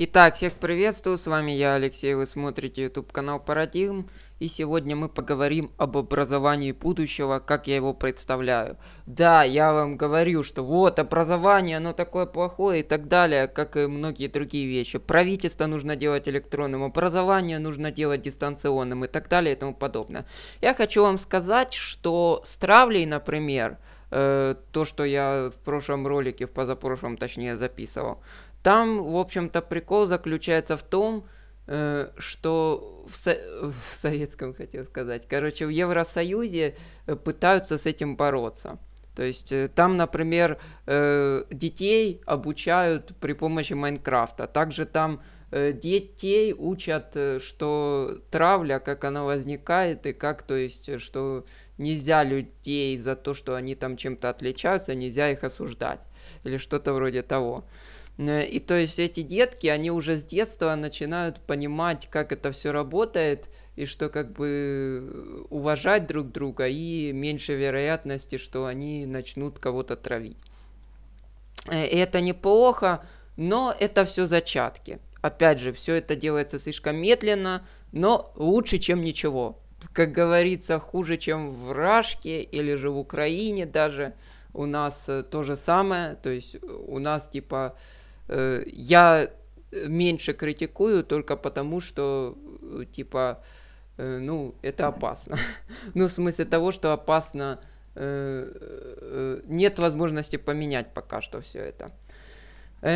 Итак, всех приветствую, с вами я, Алексей, вы смотрите YouTube канал Парадигм, и сегодня мы поговорим об образовании будущего, как я его представляю. Да, я вам говорю, что вот образование, оно такое плохое и так далее, как и многие другие вещи. Правительство нужно делать электронным, образование нужно делать дистанционным и так далее и тому подобное. Я хочу вам сказать, что с травлей, например, э, то, что я в прошлом ролике, в позапрошлом точнее записывал, там, в общем-то, прикол заключается в том, э, что в, со... в советском, хотел сказать, короче, в Евросоюзе э, пытаются с этим бороться. То есть э, там, например, детей обучают при помощи Майнкрафта. Также там детей учат, что травля, как она возникает и как, то есть, что нельзя людей за то, что они там чем-то отличаются, нельзя их осуждать или что-то вроде того. Э, и то есть эти детки, они уже с детства начинают понимать, как это все работает, и что как бы э, уважать друг друга, и меньше вероятности, что они начнут кого-то травить. Э, и это неплохо, но это все зачатки. Опять же, все это делается слишком медленно, но лучше, чем ничего. Как говорится, хуже, чем в Рашке или же в Украине даже. У нас то же самое, то есть у нас типа Э, я э, меньше критикую только потому, что, э, типа, ну, это опасно. ну, в смысле того, что опасно, нет возможности поменять пока что все это.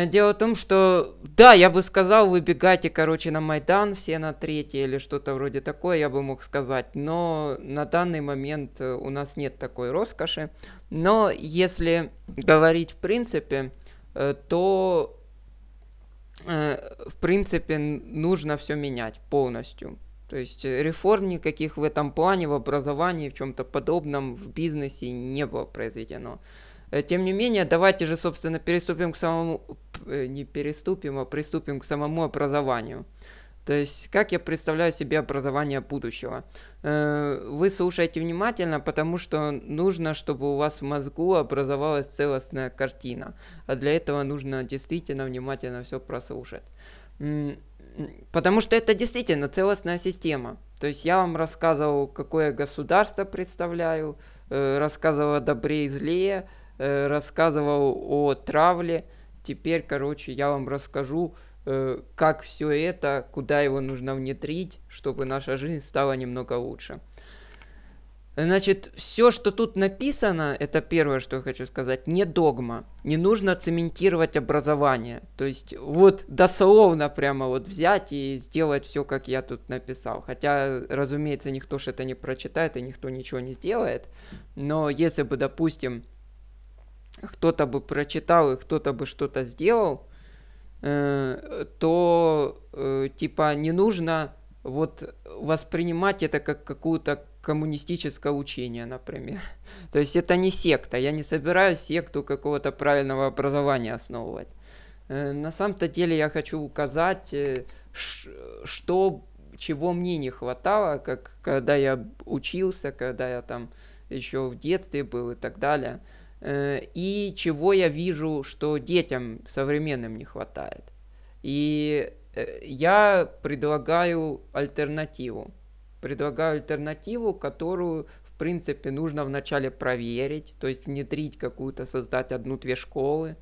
Дело в том, что, да, я бы сказал, выбегайте, короче, на Майдан все на третий или что-то вроде такое, я бы мог сказать, но на данный момент у нас нет такой роскоши. Но если говорить в принципе, то Э, в принципе, нужно все менять полностью. То есть э, реформ никаких в этом плане, в образовании, в чем-то подобном, в бизнесе не было произведено. Э, тем не менее, давайте же, собственно, переступим к самому... Не переступим, а приступим к самому образованию. То есть, как я представляю себе образование будущего? Э, вы слушайте внимательно, потому что нужно, чтобы у вас в мозгу образовалась целостная картина. А для этого нужно действительно внимательно все прослушать. Потому что это действительно целостная система. То есть я вам рассказывал, какое государство представляю, э, рассказывал о добре и зле, э, рассказывал о травле. Теперь, короче, я вам расскажу, Э, как все это, куда его нужно внедрить, чтобы наша жизнь стала немного лучше. Значит, все, что тут написано, это первое, что я хочу сказать, не догма. Не нужно цементировать образование. То есть вот дословно прямо вот взять и сделать все, как я тут написал. Хотя, разумеется, никто же это не прочитает и никто ничего не сделает. Но если бы, допустим, кто-то бы прочитал и кто-то бы что-то сделал, Э, то э, типа не нужно вот воспринимать это как какую-то коммунистическое учение, например. То есть это не секта, я не собираюсь секту какого-то правильного образования основывать. Э, на самом-то деле я хочу указать, что, чего мне не хватало, как когда я учился, когда я там еще в детстве был и так далее. Э, и чего я вижу, что детям современным не хватает. И э, я предлагаю альтернативу. Предлагаю альтернативу, которую, в принципе, нужно вначале проверить, то есть внедрить какую-то, создать одну-две школы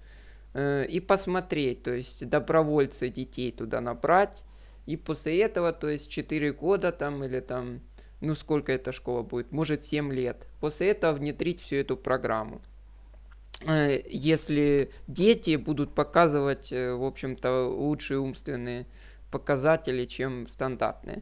э, и посмотреть, то есть добровольцы детей туда набрать, и после этого, то есть 4 года там или там, ну сколько эта школа будет, может 7 лет, после этого внедрить всю эту программу. Э, если дети будут показывать, э, в общем-то, лучшие умственные показатели, чем стандартные.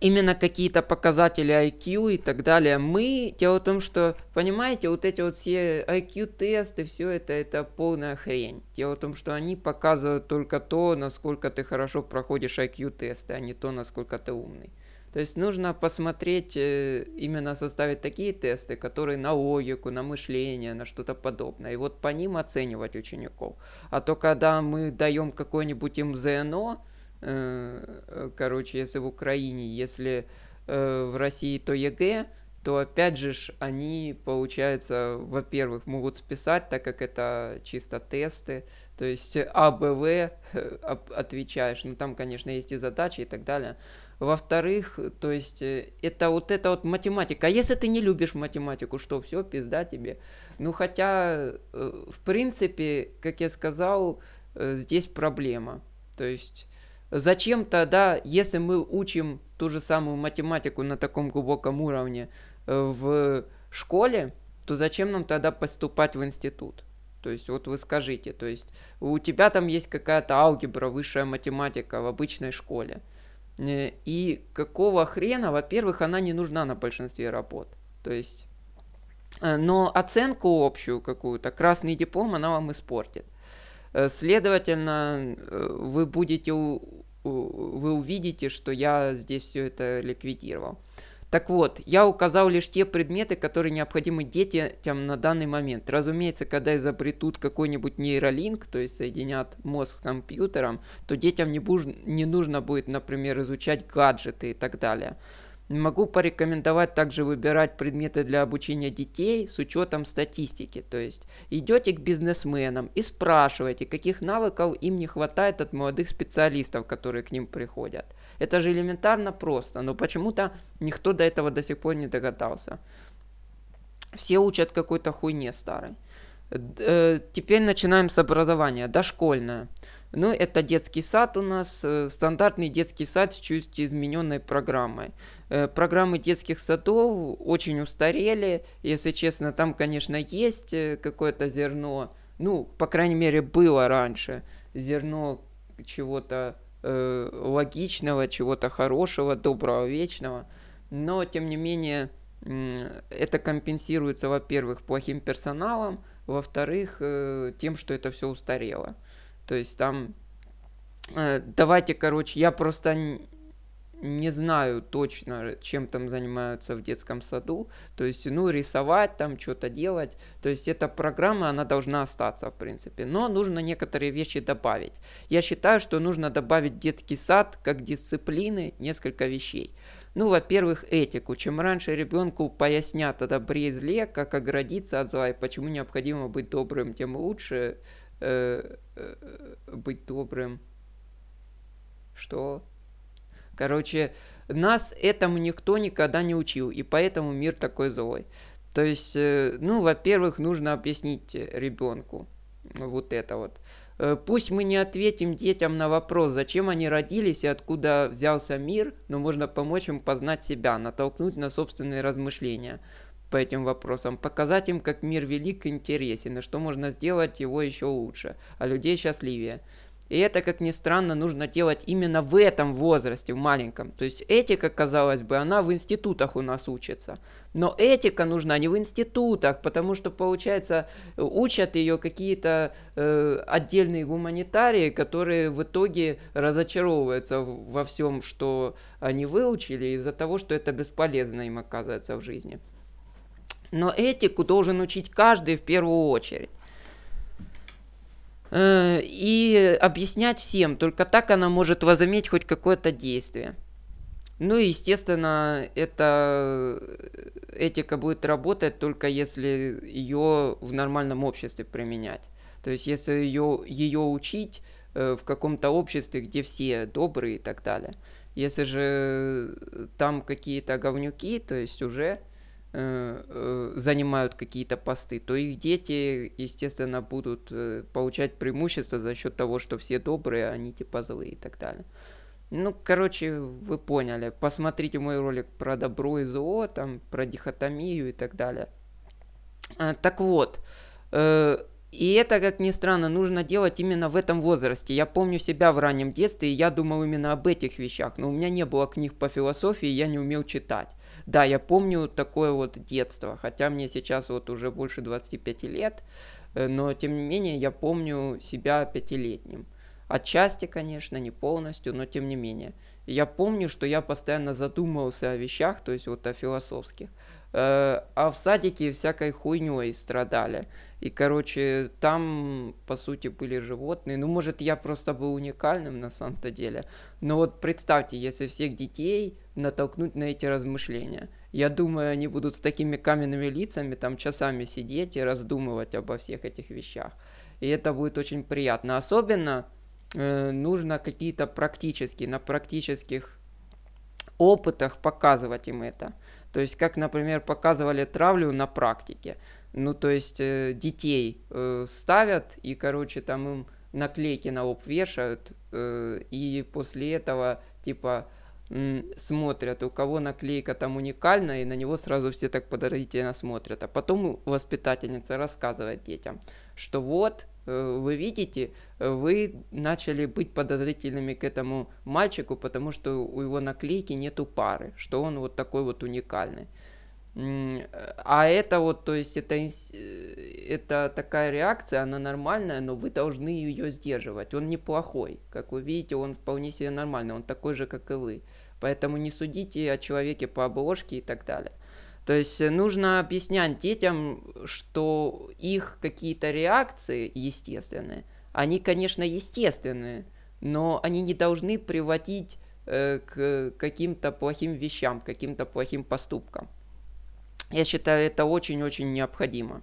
Именно какие-то показатели IQ и так далее. Мы, дело в том, что, понимаете, вот эти вот все IQ-тесты, все это, это полная хрень. Дело в том, что они показывают только то, насколько ты хорошо проходишь IQ-тесты, а не то, насколько ты умный. То есть нужно посмотреть, э, именно составить такие тесты, которые на логику, на мышление, на что-то подобное. И вот по ним оценивать учеников. А то когда мы даем какое-нибудь им ЗНО, э, э, короче, если в Украине, если в России, то ЕГЭ, то опять же они, получается, во-первых, могут списать, так как это чисто тесты, то есть АБВ отвечаешь, ну там, конечно, есть и задачи и так далее, во-вторых, то есть э, это вот это вот математика. А если ты не любишь математику, что все, пизда тебе. Ну хотя, э, в принципе, как я сказал, э, здесь проблема. То есть зачем тогда, если мы учим ту же самую математику на таком глубоком уровне в школе, то зачем нам тогда поступать в институт? То есть вот вы скажите, то есть у тебя там есть какая-то алгебра, высшая математика в обычной школе. Э, и какого хрена, во-первых, она не нужна на большинстве работ. То есть, э, но оценку общую какую-то, красный диплом, она вам испортит. Э, следовательно, вы будете, вы увидите, что я здесь все это ликвидировал. Так вот, я указал лишь те предметы, которые необходимы детям на данный момент. Разумеется, когда изобретут какой-нибудь нейролинк, то есть соединят мозг с компьютером, то детям не, буж... не нужно будет, например, изучать гаджеты и так далее. Могу порекомендовать также выбирать предметы для обучения детей с учетом статистики. То есть идете к бизнесменам и спрашиваете, каких навыков им не хватает от молодых специалистов, которые к ним приходят. Это же элементарно просто, но почему-то никто до этого до сих пор не догадался. Все учат какой-то хуйне старой. Э, теперь начинаем с образования, дошкольное. Ну, это детский сад у нас, э, стандартный детский сад с чуть измененной программой. Э, программы детских садов очень устарели, если честно, там, конечно, есть какое-то зерно, ну, по крайней мере, было раньше зерно чего-то э, логичного, чего-то хорошего, доброго, вечного. Но, тем не менее, э, это компенсируется, во-первых, плохим персоналом, во-вторых, э, тем, что это все устарело. То есть там э, давайте, короче, я просто не знаю точно, чем там занимаются в детском саду. То есть, ну, рисовать там, что-то делать. То есть, эта программа, она должна остаться, в принципе. Но нужно некоторые вещи добавить. Я считаю, что нужно добавить детский сад как дисциплины несколько вещей. Ну, во-первых, этику. Чем раньше ребенку пояснят о добре и зле, как оградиться от зла и почему необходимо быть добрым, тем лучше э, э, быть добрым. Что? Короче, нас этому никто никогда не учил, и поэтому мир такой злой. То есть, э, ну, во-первых, нужно объяснить э, ребенку вот это вот. Э, пусть мы не ответим детям на вопрос, зачем они родились и откуда взялся мир, но можно помочь им познать себя, натолкнуть на собственные размышления по этим вопросам, показать им, как мир велик и интересен, и что можно сделать его еще лучше, а людей счастливее. И это, как ни странно, нужно делать именно в этом возрасте, в маленьком. То есть этика, казалось бы, она в институтах у нас учится. Но этика нужна не в институтах, потому что, получается, учат ее какие-то э, отдельные гуманитарии, которые в итоге разочаровываются во всем, что они выучили, из-за того, что это бесполезно им оказывается в жизни. Но этику должен учить каждый в первую очередь. Э, и объяснять всем. Только так она может возыметь хоть какое-то действие. Ну и, естественно, эта э, этика будет работать только если ее в нормальном обществе применять. То есть, если ее, ее учить э, в каком-то обществе, где все добрые и так далее. Если же там какие-то говнюки, то есть уже Э, э, занимают какие-то посты, то их дети, естественно, будут э, получать преимущество за счет того, что все добрые, а они типа злые и так далее. Ну, короче, вы поняли. Посмотрите мой ролик про добро и зло, там, про дихотомию и так далее. А, так вот, и это, как ни странно, нужно делать именно в этом возрасте. Я помню себя в раннем детстве, и я думал именно об этих вещах, но у меня не было книг по философии, я не умел читать. Да, я помню такое вот детство, хотя мне сейчас вот уже больше 25 лет, э, но тем не менее я помню себя пятилетним. Отчасти, конечно, не полностью, но тем не менее. Я помню, что я постоянно задумывался о вещах, то есть вот о философских. Э, а в садике всякой хуйней страдали. И, короче, там, по сути, были животные. Ну, может, я просто был уникальным на самом-то деле. Но вот представьте, если всех детей натолкнуть на эти размышления. Я думаю, они будут с такими каменными лицами там часами сидеть и раздумывать обо всех этих вещах. И это будет очень приятно. Особенно э, нужно какие-то практические, на практических опытах показывать им это. То есть, как, например, показывали травлю на практике. Ну, то есть, э, детей э, ставят и, короче, там им наклейки на лоб вешают, э, и после этого, типа, смотрят, у кого наклейка там уникальная и на него сразу все так подозрительно смотрят. А потом воспитательница рассказывает детям, что вот, Э, вы видите, э, вы начали быть подозрительными к этому мальчику, потому что у его наклейки нету пары, что он вот такой вот уникальный. Э, а это вот, то есть это, это такая реакция, она нормальная, но вы должны ее сдерживать. Он неплохой, как вы видите, он вполне себе нормальный, он такой же, как и вы. Поэтому не судите о человеке по обложке и так далее. То есть э, нужно объяснять детям, что их какие-то реакции естественные, они, конечно, естественные, но они не должны приводить э, к каким-то плохим вещам, к каким-то плохим поступкам. Я считаю, это очень-очень необходимо.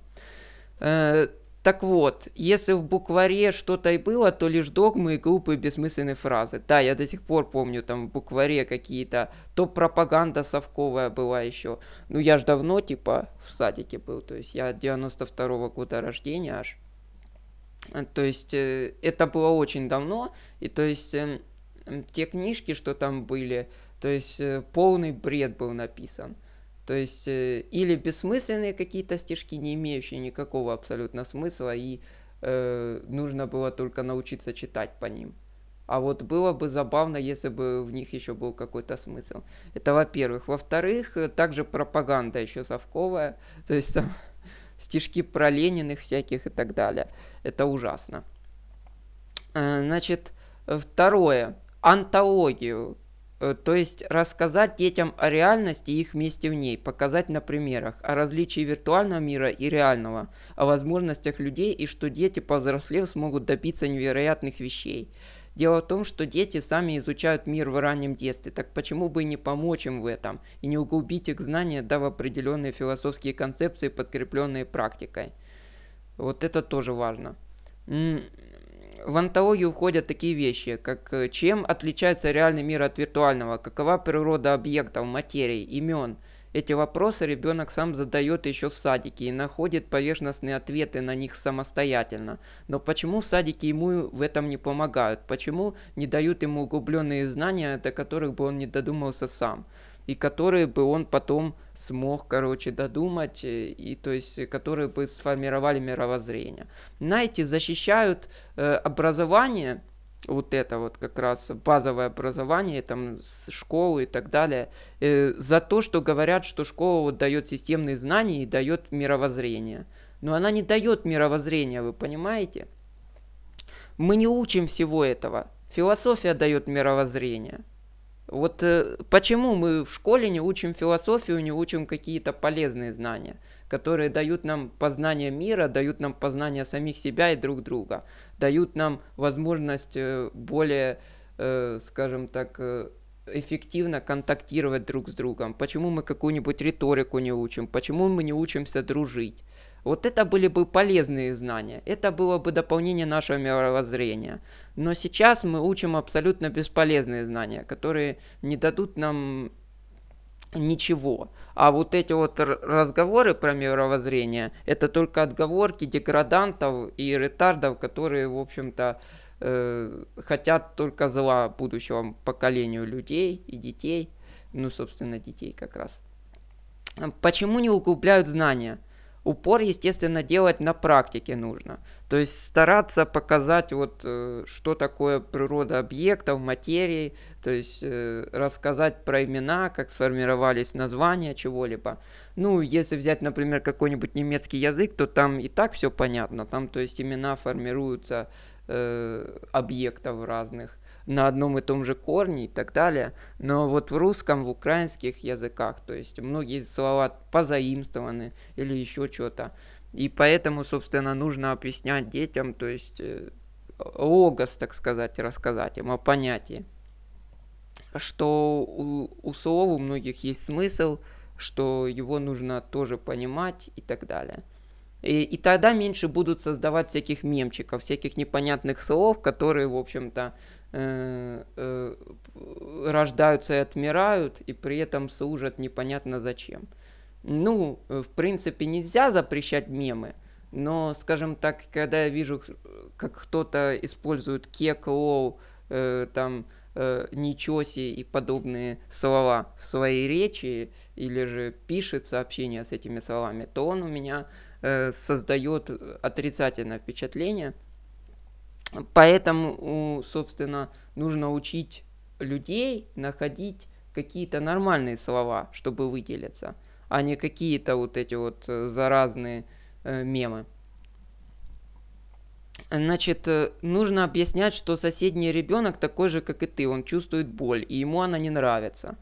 Э, так вот, если в букваре что-то и было, то лишь догмы и глупые бессмысленные фразы. Да, я до сих пор помню там в букваре какие-то, то пропаганда совковая была еще. Ну я ж давно типа в садике был, то есть я 92-го года рождения аж. А, то есть э, это было очень давно, и то есть эм, те книжки, что там были, то есть э, полный бред был написан. То есть э, или бессмысленные какие-то стишки, не имеющие никакого абсолютно смысла, и э, нужно было только научиться читать по ним. А вот было бы забавно, если бы в них еще был какой-то смысл. Это во-первых. Во-вторых, э, также пропаганда еще совковая. То есть там стишки про Лениных всяких и так далее. Это ужасно. Э, значит, второе. Антологию Э, то есть рассказать детям о реальности и их месте в ней, показать на примерах, о различии виртуального мира и реального, о возможностях людей и что дети, повзрослев, смогут добиться невероятных вещей. Дело в том, что дети сами изучают мир в раннем детстве, так почему бы и не помочь им в этом, и не углубить их знания, дав определенные философские концепции, подкрепленные практикой. Вот это тоже важно в антологию уходят такие вещи, как э, чем отличается реальный мир от виртуального, какова природа объектов, материй, имен. Эти вопросы ребенок сам задает еще в садике и находит поверхностные ответы на них самостоятельно. Но почему в садике ему в этом не помогают? Почему не дают ему углубленные знания, до которых бы он не додумался сам? и которые бы он потом смог, короче, додумать, э, и то есть, э, которые бы сформировали мировоззрение. Найти защищают э, образование, вот это вот как раз базовое образование, там, с школы и так далее, э, за то, что говорят, что школа вот дает системные знания и дает мировоззрение. Но она не дает мировоззрения, вы понимаете? Мы не учим всего этого. Философия дает мировоззрение – вот э, почему мы в школе не учим философию, не учим какие-то полезные знания, которые дают нам познание мира, дают нам познание самих себя и друг друга, дают нам возможность э, более, э, скажем так, э, эффективно контактировать друг с другом, почему мы какую-нибудь риторику не учим, почему мы не учимся дружить. Вот это были бы полезные знания, это было бы дополнение нашего мировоззрения. Но сейчас мы учим абсолютно бесполезные знания, которые не дадут нам ничего. А вот эти вот разговоры про мировоззрение, это только отговорки деградантов и ретардов, которые, в общем-то, э, хотят только зла будущему поколению людей и детей, ну, собственно, детей как раз. Почему не углубляют знания? Упор, естественно, делать на практике нужно. То есть стараться показать, вот, э, что такое природа объектов, материи, то есть э, рассказать про имена, как сформировались названия чего-либо. Ну, если взять, например, какой-нибудь немецкий язык, то там и так все понятно. Там, то есть, имена формируются э, объектов разных на одном и том же корне и так далее. Но вот в русском, в украинских языках, то есть многие слова позаимствованы или еще что-то. И поэтому, собственно, нужно объяснять детям, то есть э, логос, так сказать, рассказать им о понятии. Что у, у слов у многих есть смысл, что его нужно тоже понимать и так далее. И, и тогда меньше будут создавать всяких мемчиков, всяких непонятных слов, которые, в общем-то, Э, э, рождаются и отмирают, и при этом служат непонятно зачем. Ну, в принципе, нельзя запрещать мемы, но, скажем так, когда я вижу, как кто-то использует кек, э, там, э, ничего и подобные слова в своей речи, или же пишет сообщение с этими словами, то он у меня э, создает отрицательное впечатление. Поэтому, собственно, нужно учить людей находить какие-то нормальные слова, чтобы выделиться, а не какие-то вот эти вот э, заразные э, мемы. Значит, э, нужно объяснять, что соседний ребенок такой же, как и ты, он чувствует боль, и ему она не нравится.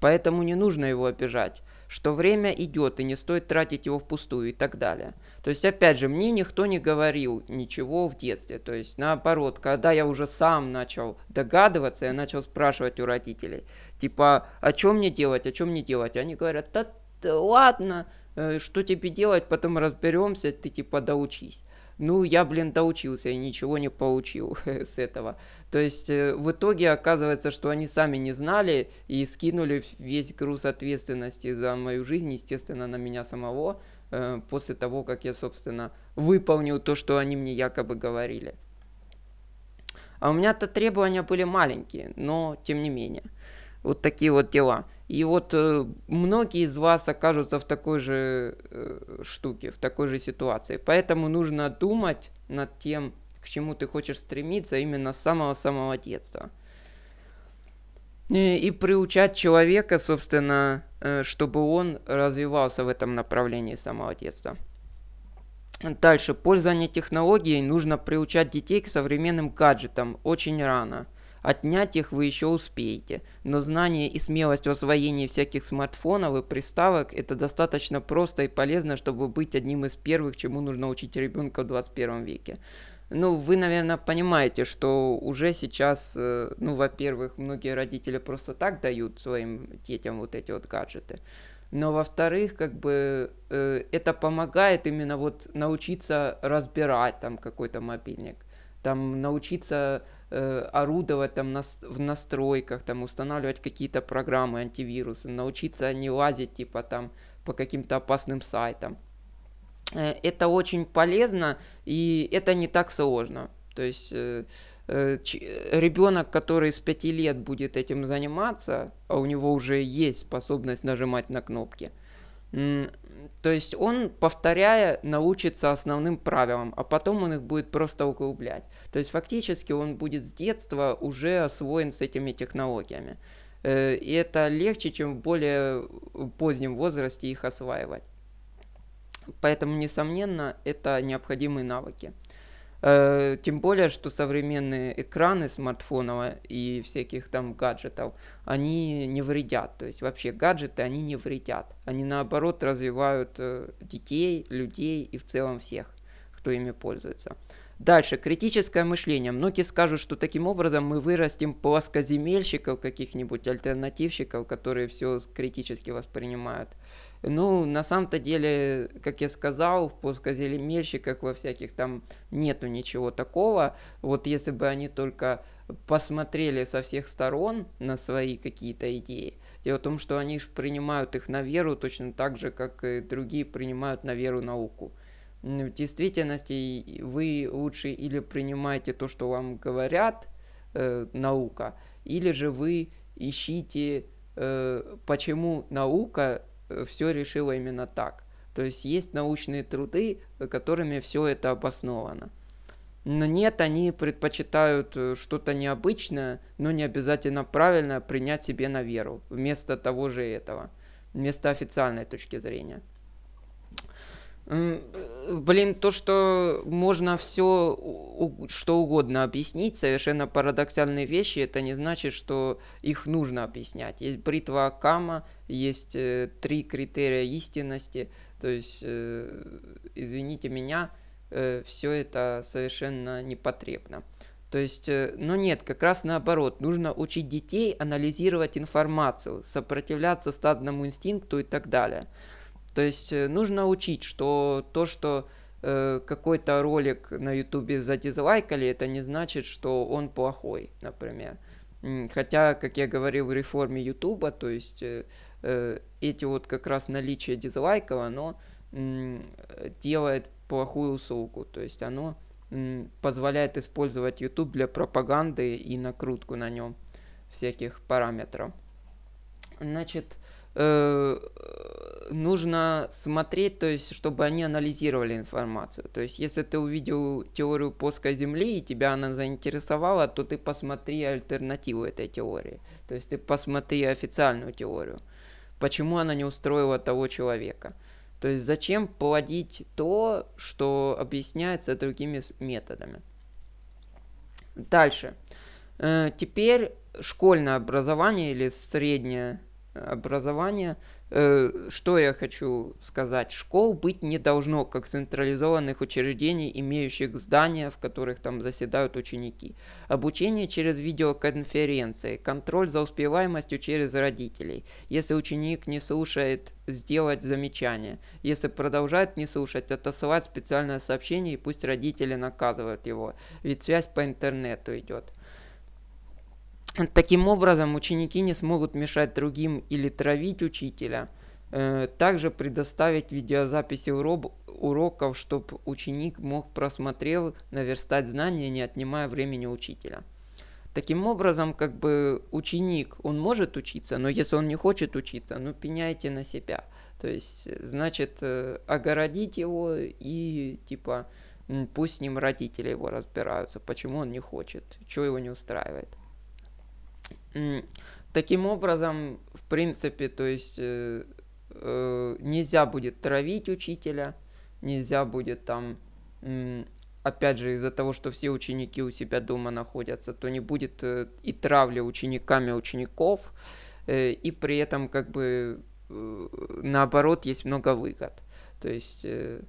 Поэтому не нужно его обижать, что время идет и не стоит тратить его впустую и так далее. То есть, опять же, мне никто не говорил ничего в детстве. То есть, наоборот, когда я уже сам начал догадываться, я начал спрашивать у родителей, типа, о «А чем мне делать, о а чем мне делать? Они говорят, да, да ладно, э, что тебе делать, потом разберемся, ты типа доучись ну, я, блин, доучился и ничего не получил с этого. То есть э, в итоге оказывается, что они сами не знали и скинули весь груз ответственности за мою жизнь, естественно, на меня самого, э, после того, как я, собственно, выполнил то, что они мне якобы говорили. А у меня-то требования были маленькие, но тем не менее – вот такие вот дела. И вот э, многие из вас окажутся в такой же э, штуке, в такой же ситуации. Поэтому нужно думать над тем, к чему ты хочешь стремиться именно с самого-самого детства. И, и приучать человека, собственно, э, чтобы он развивался в этом направлении с самого детства. Дальше. Пользование технологией нужно приучать детей к современным гаджетам очень рано – Отнять их вы еще успеете, но знание и смелость в освоении всяких смартфонов и приставок это достаточно просто и полезно, чтобы быть одним из первых, чему нужно учить ребенка в 21 веке. Ну, вы, наверное, понимаете, что уже сейчас, э, ну, во-первых, многие родители просто так дают своим детям вот эти вот гаджеты. Но во-вторых, как бы э, это помогает именно вот научиться разбирать там какой-то мобильник, там научиться Э, орудовать там нас, в настройках, там устанавливать какие-то программы антивирусы, научиться не лазить типа там по каким-то опасным сайтам. Э, это очень полезно и это не так сложно. То есть э, э, ребенок, который с 5 лет будет этим заниматься, а у него уже есть способность нажимать на кнопки, то есть он, повторяя, научится основным правилам, а потом он их будет просто углублять. То есть фактически он будет с детства уже освоен с этими технологиями. Э, и это легче, чем в более э, позднем возрасте их осваивать. Поэтому, несомненно, это необходимые навыки. Э, тем более, что современные экраны смартфонов и всяких там гаджетов, они не вредят. То есть вообще гаджеты, они не вредят. Они наоборот развивают э, детей, людей и в целом всех, кто ими пользуется. Дальше, критическое мышление. Многие скажут, что таким образом мы вырастим плоскоземельщиков, каких-нибудь альтернативщиков, которые все критически воспринимают. Ну, на самом-то деле, как я сказал, в плоскоземельщиках во всяких там нету ничего такого. Вот если бы они только посмотрели со всех сторон на свои какие-то идеи. Дело в том, что они же принимают их на веру точно так же, как и другие принимают на веру науку. Ну, в действительности вы лучше или принимаете то, что вам говорят, э, наука, или же вы ищите, э, почему наука Э, все решила именно так. То есть есть научные труды, э, которыми все это обосновано. Но нет, они предпочитают э, что-то необычное, но не обязательно правильное принять себе на веру, вместо того же этого, вместо официальной точки зрения. Блин, то, что можно все что угодно объяснить, совершенно парадоксальные вещи, это не значит, что их нужно объяснять. Есть бритва Акама, есть э, три критерия истинности. То есть, э, извините меня, э, все это совершенно непотребно. То есть, э, но нет, как раз наоборот, нужно учить детей анализировать информацию, сопротивляться стадному инстинкту и так далее. То есть э, нужно учить, что то, что э, какой-то ролик на ютубе задизлайкали, это не значит, что он плохой, например. Хотя, как я говорил в реформе ютуба, то есть э, э эти вот как раз наличие дизлайков, оно э, делает плохую услугу, то есть оно позволяет использовать YouTube для пропаганды и накрутку на нем всяких параметров. Значит, э, нужно смотреть, то есть, чтобы они анализировали информацию. То есть, если ты увидел теорию плоской Земли и тебя она заинтересовала, то ты посмотри альтернативу этой теории. То есть, ты посмотри официальную теорию. Почему она не устроила того человека? То есть, зачем плодить то, что объясняется другими методами? Дальше. Э, теперь школьное образование или среднее образование – Э, что я хочу сказать? Школ быть не должно, как централизованных учреждений, имеющих здания, в которых там заседают ученики. Обучение через видеоконференции, контроль за успеваемостью через родителей. Если ученик не слушает, сделать замечание. Если продолжает не слушать, отосылать специальное сообщение и пусть родители наказывают его. Ведь связь по интернету идет. Таким образом, ученики не смогут мешать другим или травить учителя. Э, также предоставить видеозаписи уроков, чтобы ученик мог, просмотрел, наверстать знания, не отнимая времени учителя. Таким образом, как бы ученик, он может учиться, но если он не хочет учиться, ну пеняйте на себя. То есть, значит, э, огородить его и типа пусть с ним родители его разбираются, почему он не хочет, что его не устраивает. Таким образом, в принципе, то есть э, э, нельзя будет травить учителя, нельзя будет там, э, опять же, из-за того, что все ученики у себя дома находятся, то не будет э, и травли учениками учеников, э, и при этом как бы э, наоборот есть много выгод. То есть, э,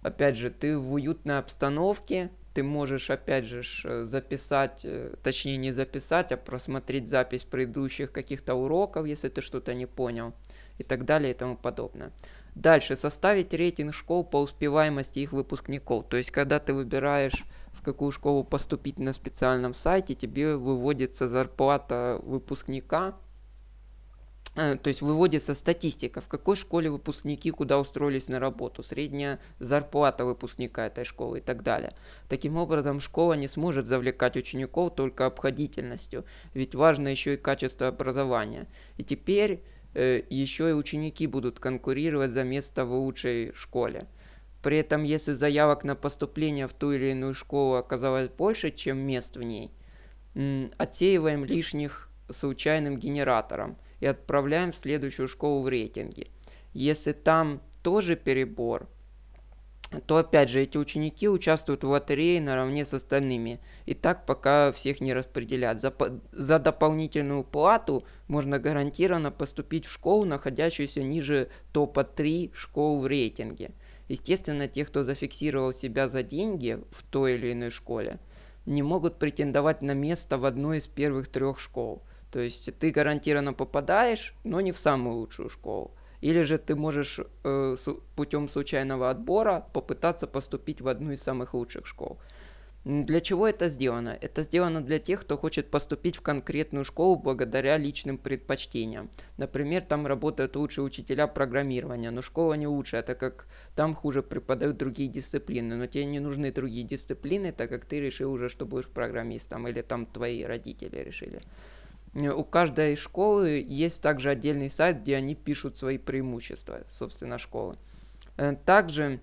опять же, ты в уютной обстановке, ты можешь опять же э, записать, э, точнее не записать, а просмотреть запись предыдущих каких-то уроков, если ты что-то не понял и так далее и тому подобное. Дальше, составить рейтинг школ по успеваемости их выпускников. То есть, когда ты выбираешь, в какую школу поступить на специальном сайте, тебе выводится зарплата выпускника – а, то есть выводится статистика, в какой школе выпускники куда устроились на работу, средняя зарплата выпускника этой школы и так далее. Таким образом, школа не сможет завлекать учеников только обходительностью, ведь важно еще и качество образования. И теперь э, еще и ученики будут конкурировать за место в лучшей школе. При этом, если заявок на поступление в ту или иную школу оказалось больше, чем мест в ней, отсеиваем лишних случайным генератором – и отправляем в следующую школу в рейтинге. Если там тоже перебор, то опять же эти ученики участвуют в лотерее наравне с остальными. И так пока всех не распределят. За, за дополнительную плату можно гарантированно поступить в школу, находящуюся ниже топа 3 школ в рейтинге. Естественно, те, кто зафиксировал себя за деньги в той или иной школе, не могут претендовать на место в одной из первых трех школ – то есть ты гарантированно попадаешь, но не в самую лучшую школу. Или же ты можешь э, путем случайного отбора попытаться поступить в одну из самых лучших школ. Для чего это сделано? Это сделано для тех, кто хочет поступить в конкретную школу благодаря личным предпочтениям. Например, там работают лучшие учителя программирования, но школа не лучшая, так как там хуже преподают другие дисциплины, но тебе не нужны другие дисциплины, так как ты решил уже, что будешь программистом, или там твои родители решили. Э, у каждой школы есть также отдельный сайт, где они пишут свои преимущества, собственно, школы. Э, также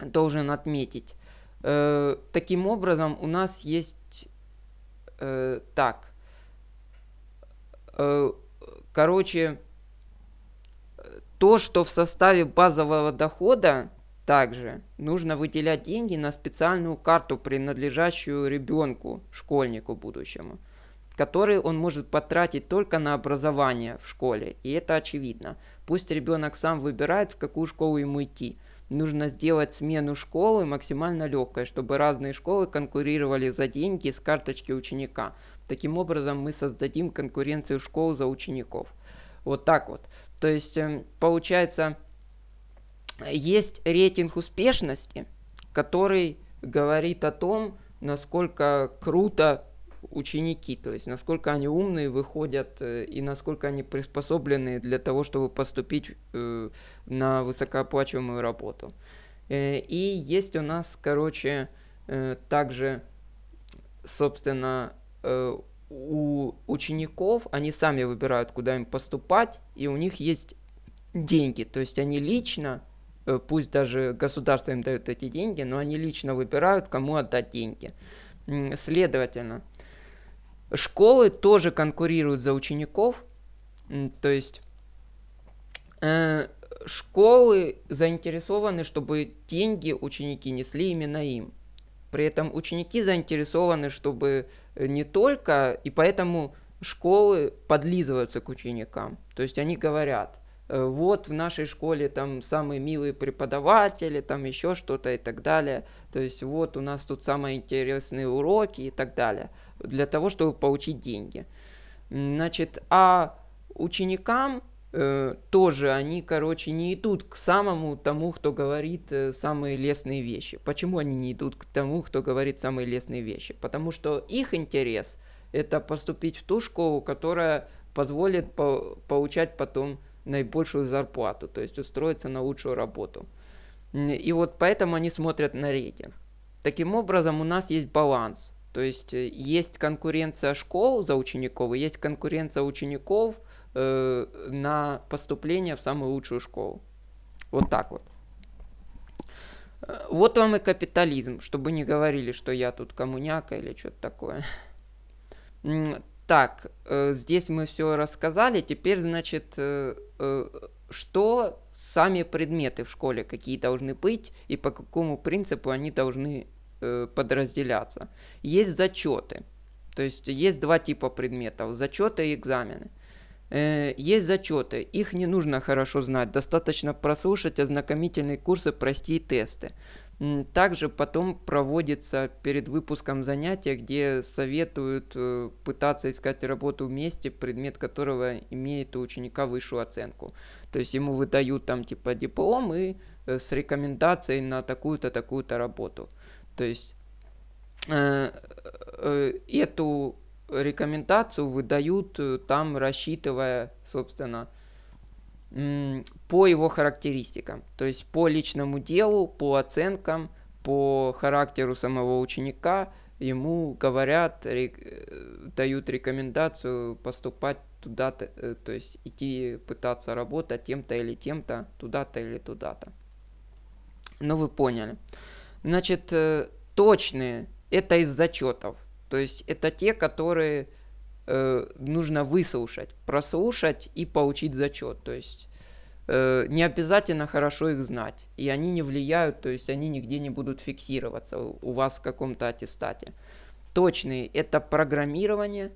должен отметить, э, таким образом у нас есть так, короче, то, что в составе базового дохода также нужно выделять деньги на специальную карту, принадлежащую ребенку, школьнику будущему которые он может потратить только на образование в школе, и это очевидно. Пусть ребенок сам выбирает, в какую школу ему идти. Нужно сделать смену школы максимально легкой, чтобы разные школы конкурировали за деньги с карточки ученика. Таким образом мы создадим конкуренцию школ за учеников. Вот так вот. То есть эм, получается, есть рейтинг успешности, который говорит о том, насколько круто ученики, то есть насколько они умные выходят э, и насколько они приспособлены для того, чтобы поступить э, на высокооплачиваемую работу. Э, и есть у нас, короче, также, собственно, у учеников, они сами выбирают, куда им поступать, и у них есть деньги, то есть они лично, пусть даже государство им дает эти деньги, но они лично выбирают, кому отдать деньги. Следовательно, Школы тоже конкурируют за учеников, то есть э, школы заинтересованы, чтобы деньги ученики несли именно им. При этом ученики заинтересованы, чтобы э, не только, и поэтому школы подлизываются к ученикам. То есть они говорят, э, вот в нашей школе там самые милые преподаватели, там еще что-то и так далее. То есть вот у нас тут самые интересные уроки и так далее для того, чтобы получить деньги. Значит, а ученикам э, тоже они, короче, не идут к самому тому, кто говорит э, самые лестные вещи. Почему они не идут к тому, кто говорит самые лестные вещи? Потому что их интерес это поступить в ту школу, которая позволит по получать потом наибольшую зарплату, то есть устроиться на лучшую работу. И вот поэтому они смотрят на рейтинг. Таким образом, у нас есть баланс – то есть э, есть конкуренция школ за учеников, и есть конкуренция учеников э, на поступление в самую лучшую школу. Вот так вот. Э, вот вам и капитализм, чтобы не говорили, что я тут коммуняка или что-то такое. Так, э, здесь мы все рассказали. Теперь, значит, э, э, что сами предметы в школе, какие должны быть и по какому принципу они должны Э, подразделяться. Есть зачеты. То есть есть два типа предметов. Зачеты и экзамены. Э, есть зачеты, их не нужно хорошо знать, достаточно прослушать ознакомительные курсы, простые тесты. Также потом проводится перед выпуском занятия, где советуют э, пытаться искать работу вместе, предмет которого имеет у ученика высшую оценку. То есть ему выдают там типа диплом и с рекомендацией на такую-то, такую-то работу. То есть э, э, эту рекомендацию выдают э, там, рассчитывая, собственно, по его характеристикам, то есть по личному делу, по оценкам, по характеру самого ученика, ему говорят, рек, э, дают рекомендацию поступать туда, -то, э, то есть идти пытаться работать тем-то или тем-то, туда-то или туда-то. Ну вы поняли. Значит, э, точные – это из зачетов. То есть это те, которые э, нужно выслушать, прослушать и получить зачет. То есть э, не обязательно хорошо их знать. И они не влияют, то есть они нигде не будут фиксироваться у вас в каком-то аттестате. Точные – это программирование,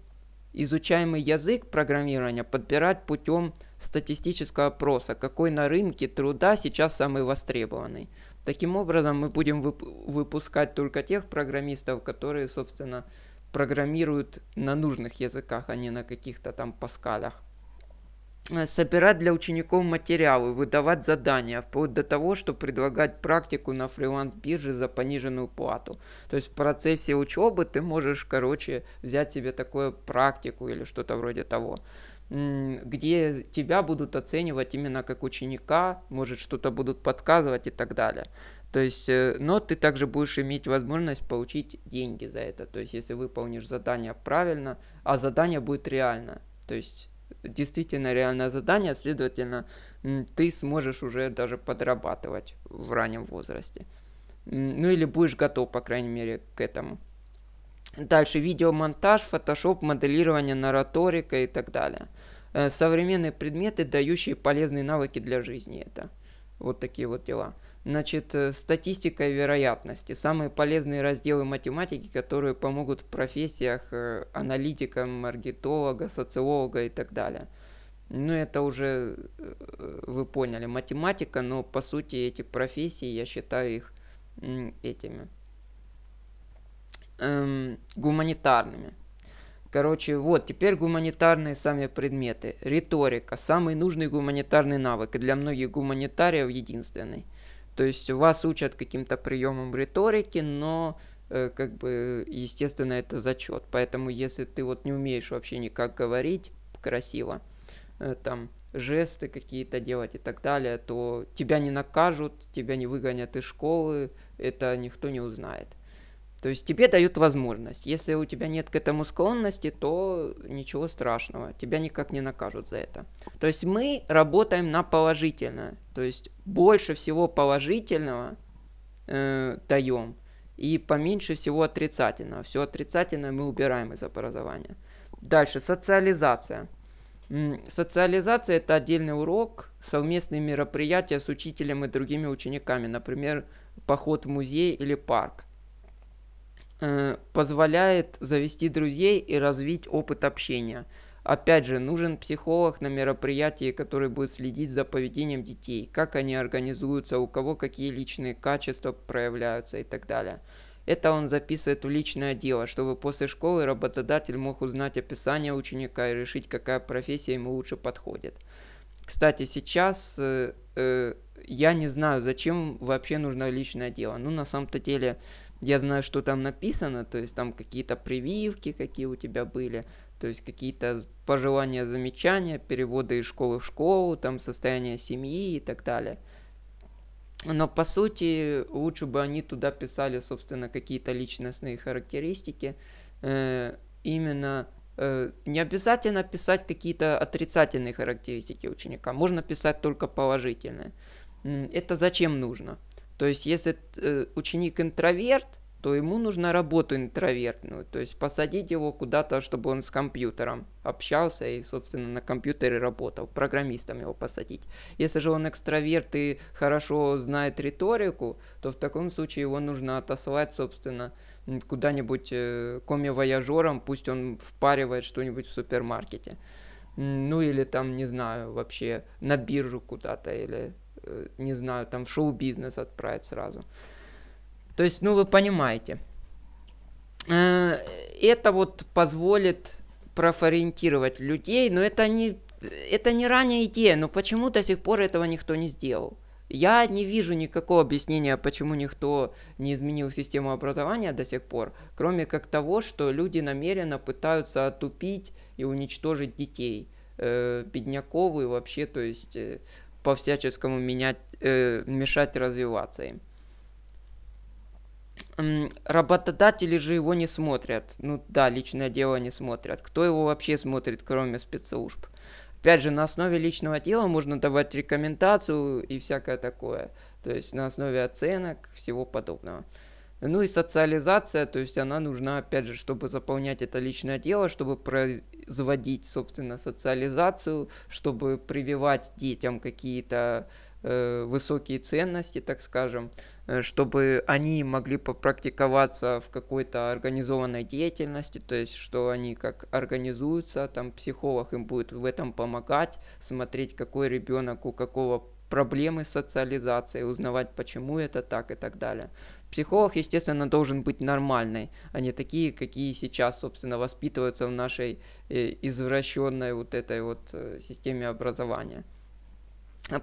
изучаемый язык программирования подбирать путем статистического опроса, какой на рынке труда сейчас самый востребованный. Таким образом, мы будем вып- выпускать только тех программистов, которые, собственно, программируют на нужных языках, а не на каких-то там паскалях. Э, собирать для учеников материалы, выдавать задания, вплоть до того, что предлагать практику на фриланс-бирже за пониженную плату. То есть в процессе учебы ты можешь, короче, взять себе такую практику или что-то вроде того где тебя будут оценивать именно как ученика, может что-то будут подсказывать и так далее. То есть, э, но ты также будешь иметь возможность получить деньги за это. То есть, если выполнишь задание правильно, а задание будет реально. То есть, действительно реальное задание, следовательно, ты сможешь уже даже подрабатывать в раннем возрасте. Ну или будешь готов, по крайней мере, к этому. Дальше видеомонтаж, фотошоп, моделирование, нараторика и так далее. Э, современные предметы, дающие полезные навыки для жизни. Это вот такие вот дела. Значит, э, статистика и вероятности. Самые полезные разделы математики, которые помогут в профессиях э, аналитика, маркетолога, социолога и так далее. Ну, это уже, вы поняли, математика, но по сути эти профессии, я считаю их этими эм, гуманитарными. Короче, вот теперь гуманитарные сами предметы. Риторика. Самый нужный гуманитарный навык. И для многих гуманитариев единственный. То есть вас учат каким-то приемом риторики, но э, как бы, естественно, это зачет. Поэтому, если ты вот не умеешь вообще никак говорить красиво, э, там, жесты какие-то делать и так далее, то тебя не накажут, тебя не выгонят из школы, это никто не узнает. То есть тебе дают возможность. Если у тебя нет к этому склонности, то ничего страшного. Тебя никак не накажут за это. То есть мы работаем на положительное. То есть больше всего положительного э, даем и поменьше всего отрицательного. Все отрицательное мы убираем из образования. Дальше социализация. Социализация это отдельный урок, совместные мероприятия с учителем и другими учениками, например, поход в музей или парк. Э, позволяет завести друзей и развить опыт общения. Опять же, нужен психолог на мероприятии, который будет следить за поведением детей, как они организуются, у кого какие личные качества проявляются и так далее. Это он записывает в личное дело, чтобы после школы работодатель мог узнать описание ученика и решить, какая профессия ему лучше подходит. Кстати, сейчас э, э, я не знаю, зачем вообще нужно личное дело. Ну, на самом-то деле, я знаю, что там написано, то есть там какие-то прививки, какие у тебя были, то есть какие-то пожелания, замечания, переводы из школы в школу, там состояние семьи и так далее. Но по сути лучше бы они туда писали, собственно, какие-то личностные характеристики. Э, именно э, не обязательно писать какие-то отрицательные характеристики ученика, можно писать только положительные. Это зачем нужно? То есть, если э, ученик интроверт, то ему нужно работу интровертную, то есть посадить его куда-то, чтобы он с компьютером общался и, собственно, на компьютере работал, программистом его посадить. Если же он экстраверт и хорошо знает риторику, то в таком случае его нужно отослать, собственно, куда-нибудь э, коми-вояжером, пусть он впаривает что-нибудь в супермаркете. Ну или там, не знаю, вообще на биржу куда-то или Э, не знаю, там в шоу-бизнес отправить сразу. То есть, ну вы понимаете. Э, это вот позволит профориентировать людей, но это не, это не ранняя идея, но почему до сих пор этого никто не сделал? Я не вижу никакого объяснения, почему никто не изменил систему образования до сих пор, кроме как того, что люди намеренно пытаются отупить и уничтожить детей. Э, бедняков и вообще, то есть по-всяческому менять, э, мешать развиваться им. Работодатели же его не смотрят. Ну да, личное дело не смотрят. Кто его вообще смотрит, кроме спецслужб? Опять же, на основе личного дела можно давать рекомендацию и всякое такое. То есть на основе оценок, всего подобного. Ну и социализация, то есть она нужна, опять же, чтобы заполнять это личное дело, чтобы производить, собственно, социализацию, чтобы прививать детям какие-то э, высокие ценности, так скажем, э, чтобы они могли попрактиковаться в какой-то организованной деятельности, то есть что они как организуются, там психолог им будет в этом помогать, смотреть, какой ребенок у какого проблемы социализации, узнавать, почему это так и так далее. Психолог, естественно, должен быть нормальный, а не такие, какие сейчас, собственно, воспитываются в нашей э, извращенной вот этой вот э, системе образования.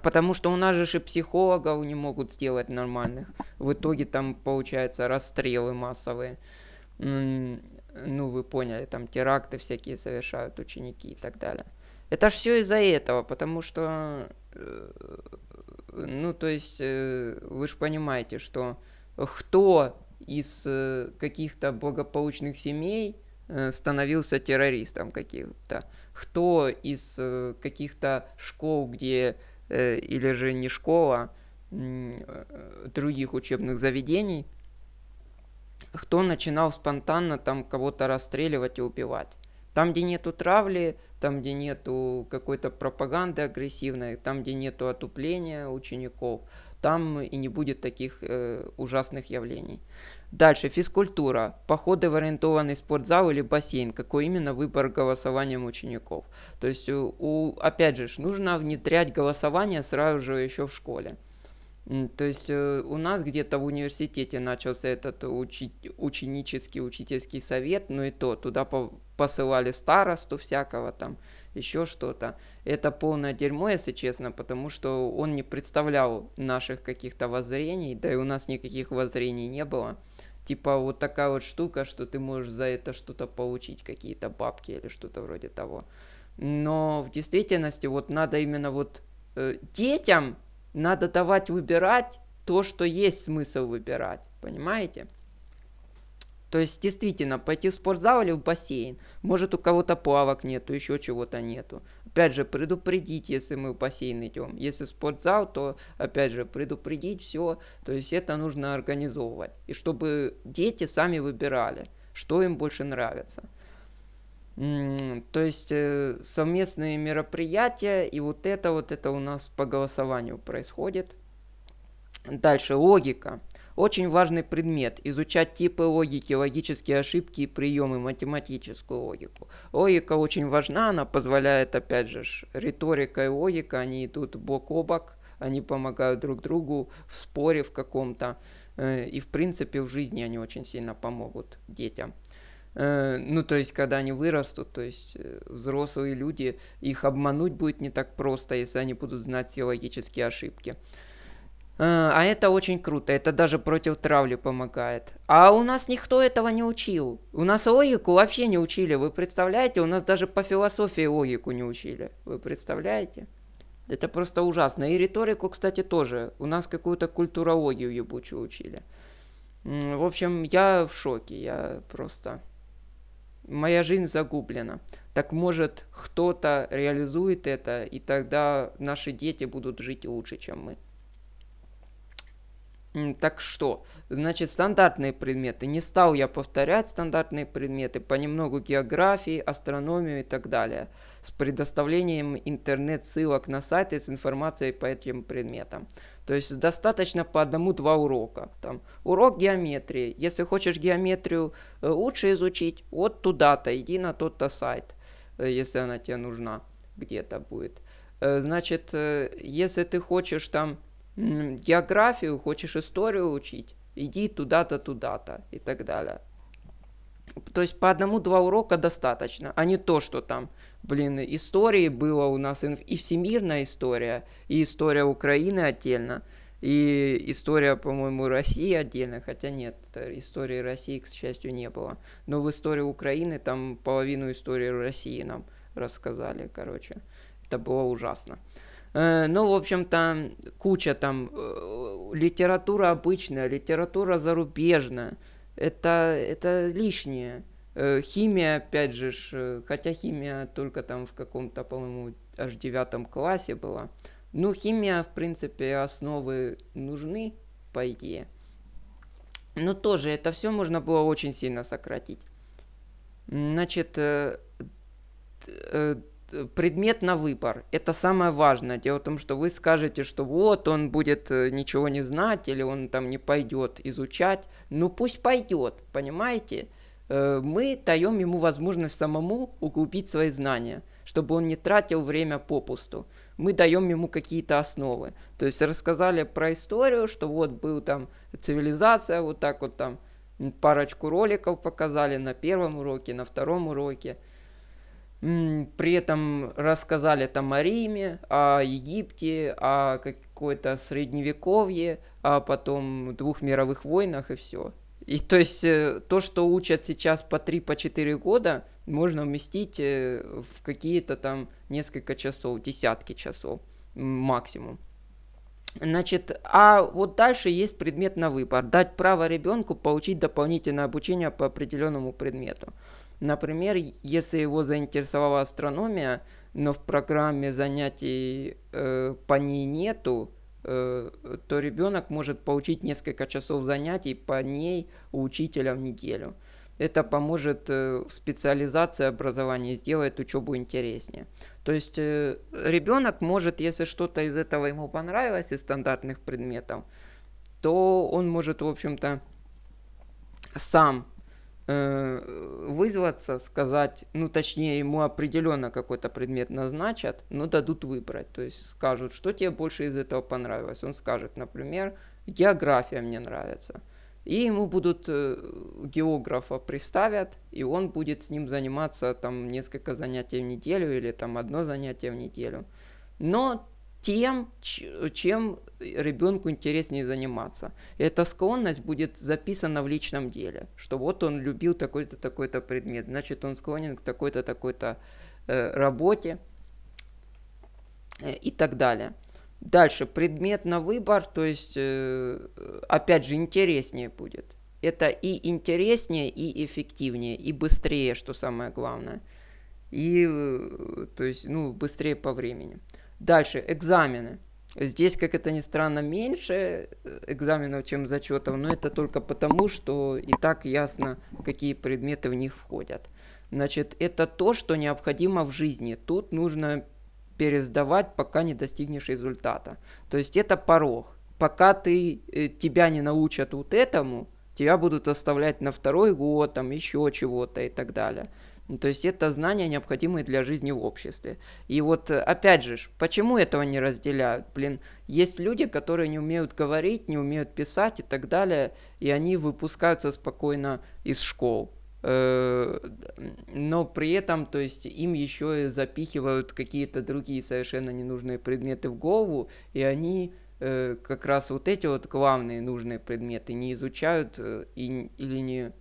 Потому что у нас же и психологов не могут сделать нормальных. В итоге там, получается, расстрелы массовые. Ну, вы поняли, там теракты всякие совершают ученики и так далее. Это ж все из-за этого, потому что... Э, ну, то есть, вы же понимаете, что кто из э, каких-то благополучных семей э, становился террористом каких то кто из э, каких-то школ, где или же не школа, других учебных заведений, кто начинал спонтанно там кого-то расстреливать и убивать. Там, где нету травли, там, где нету какой-то пропаганды агрессивной, там, где нету отупления учеников – там и не будет таких э, ужасных явлений. Дальше, физкультура, походы в ориентованный спортзал или бассейн, какой именно выбор голосованием учеников. То есть, э, у, опять же, нужно внедрять голосование сразу же еще в школе. То есть э, у нас где-то в университете начался этот учи- ученический учительский совет, ну и то, туда по- посылали старосту всякого там, еще что-то. Это полное дерьмо, если честно, потому что он не представлял наших каких-то воззрений, да и у нас никаких воззрений не было. Типа вот такая вот штука, что ты можешь за это что-то получить, какие-то бабки или что-то вроде того. Но в действительности вот надо именно вот э, детям надо давать выбирать то, что есть смысл выбирать, понимаете? То есть, действительно, пойти в спортзал или в бассейн. Может, у кого-то плавок нету, еще чего-то нету. Опять же, предупредить, если мы в бассейн идем. Если спортзал, то, опять же, предупредить все. То есть, это нужно организовывать. И чтобы дети сами выбирали, что им больше нравится. То есть э, совместные мероприятия, и вот это вот это у нас по голосованию происходит. Дальше логика. Очень важный предмет – изучать типы логики, логические ошибки и приемы, математическую логику. Логика очень важна, она позволяет, опять же, риторика и логика, они идут бок о бок, они помогают друг другу в споре в каком-то, э, и в принципе в жизни они очень сильно помогут детям э, ну, то есть, когда они вырастут, то есть, э, взрослые люди, их обмануть будет не так просто, если они будут знать все логические ошибки. Э, а это очень круто, это даже против травли помогает. А у нас никто этого не учил. У нас логику вообще не учили, вы представляете? У нас даже по философии логику не учили, вы представляете? Это просто ужасно. И риторику, кстати, тоже. У нас какую-то культурологию ебучую учили. В общем, я в шоке, я просто... Моя жизнь загублена. Так может, кто-то реализует это, и тогда наши дети будут жить лучше, чем мы. Так что, значит, стандартные предметы. Не стал я повторять стандартные предметы, понемногу географии, астрономию и так далее. С предоставлением интернет-ссылок на сайты с информацией по этим предметам. То есть достаточно по одному-два урока. Там, урок геометрии. Если хочешь геометрию э, лучше изучить, вот туда-то, иди на тот-то сайт, э, если она тебе нужна где-то будет. Э, значит, если ты хочешь там географию, хочешь историю учить, иди туда-то, туда-то и так далее. То есть по одному-два урока достаточно, а не то, что там, блин, истории было у нас и всемирная история, и история Украины отдельно, и история, по-моему, России отдельно, хотя нет, истории России, к счастью, не было. Но в истории Украины там половину истории России нам рассказали, короче. Это было ужасно. Э, ну, в общем-то, куча там э, литература обычная, литература зарубежная. Это, это лишнее. Э, химия, опять же, хотя химия только там в каком-то, по-моему, аж девятом классе была. Ну, химия, в принципе, основы нужны, по идее. Но тоже это все можно было очень сильно сократить. Значит, Э, предмет на выбор. Это самое важное. Дело в том, что вы скажете, что вот он будет э, ничего не знать или он там не пойдет изучать. Ну пусть пойдет, понимаете? Э, мы даем ему возможность самому углубить свои знания, чтобы он не тратил время попусту. Мы даем ему какие-то основы. То есть рассказали про историю, что вот был там цивилизация, вот так вот там парочку роликов показали на первом уроке, на втором уроке – при этом рассказали там о Риме, о Египте, о какой-то средневековье, а потом двух мировых войнах и все. И то есть э, то, что учат сейчас по 3-4 по четыре года, можно уместить э, в какие-то там несколько часов, десятки часов максимум. Значит, а вот дальше есть предмет на выбор. Дать право ребенку получить дополнительное обучение по определенному предмету. Например, если его заинтересовала астрономия, но в программе занятий э, по ней нету, э, то ребенок может получить несколько часов занятий по ней у учителя в неделю. Это поможет э, в специализации образования, сделает учебу интереснее. То есть э, ребенок может, если что-то из этого ему понравилось, из стандартных предметов, то он может, в общем-то, сам Э, вызваться, сказать, ну точнее ему определенно какой-то предмет назначат, но дадут выбрать. То есть скажут, что тебе больше из этого понравилось. Он скажет, например, география мне нравится. И ему будут э, географа приставят, и он будет с ним заниматься там несколько занятий в неделю или там одно занятие в неделю. Но тем, чем ребенку интереснее заниматься. Эта склонность будет записана в личном деле, что вот он любил такой-то, такой-то предмет, значит он склонен к такой-то, такой-то э, работе э, и так далее. Дальше, предмет на выбор, то есть, э, опять же, интереснее будет. Это и интереснее, и эффективнее, и быстрее, что самое главное. И, э, то есть, ну, быстрее по времени. Дальше, экзамены. Здесь, как это ни странно, меньше э, экзаменов, чем зачетов, но это только потому, что и так ясно, какие предметы в них входят. Значит, это то, что необходимо в жизни. Тут нужно пересдавать, пока не достигнешь результата. То есть это порог. Пока ты, э, тебя не научат вот этому, тебя будут оставлять на второй год, там еще чего-то и так далее. Ну, то есть это знания, необходимые для жизни в обществе. И вот э, опять же, почему этого не разделяют? Блин, есть люди, которые не умеют говорить, не умеют писать и так далее, и они выпускаются спокойно из школ. Э, но при этом, то есть им еще и запихивают какие-то другие совершенно ненужные предметы в голову, и они э, как раз вот эти вот главные нужные предметы не изучают и, или не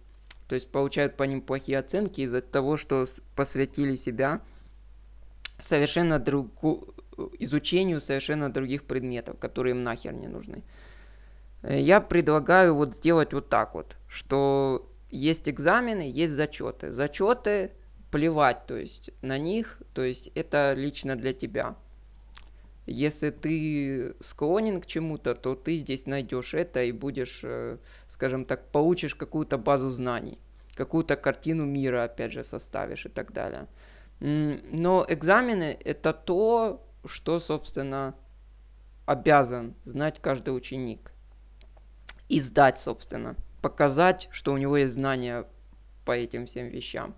то есть получают по ним плохие оценки из-за того, что посвятили себя совершенно другу, изучению совершенно других предметов, которые им нахер не нужны. Э, я предлагаю вот сделать вот так вот, что есть экзамены, есть зачеты. Зачеты плевать, то есть на них, то есть это лично для тебя – если ты склонен к чему-то, то ты здесь найдешь это и будешь, э, скажем так, получишь какую-то базу знаний, какую-то картину мира, опять же, составишь и так далее. Но экзамены – это то, что, собственно, обязан знать каждый ученик. И сдать, собственно. Показать, что у него есть знания по этим всем вещам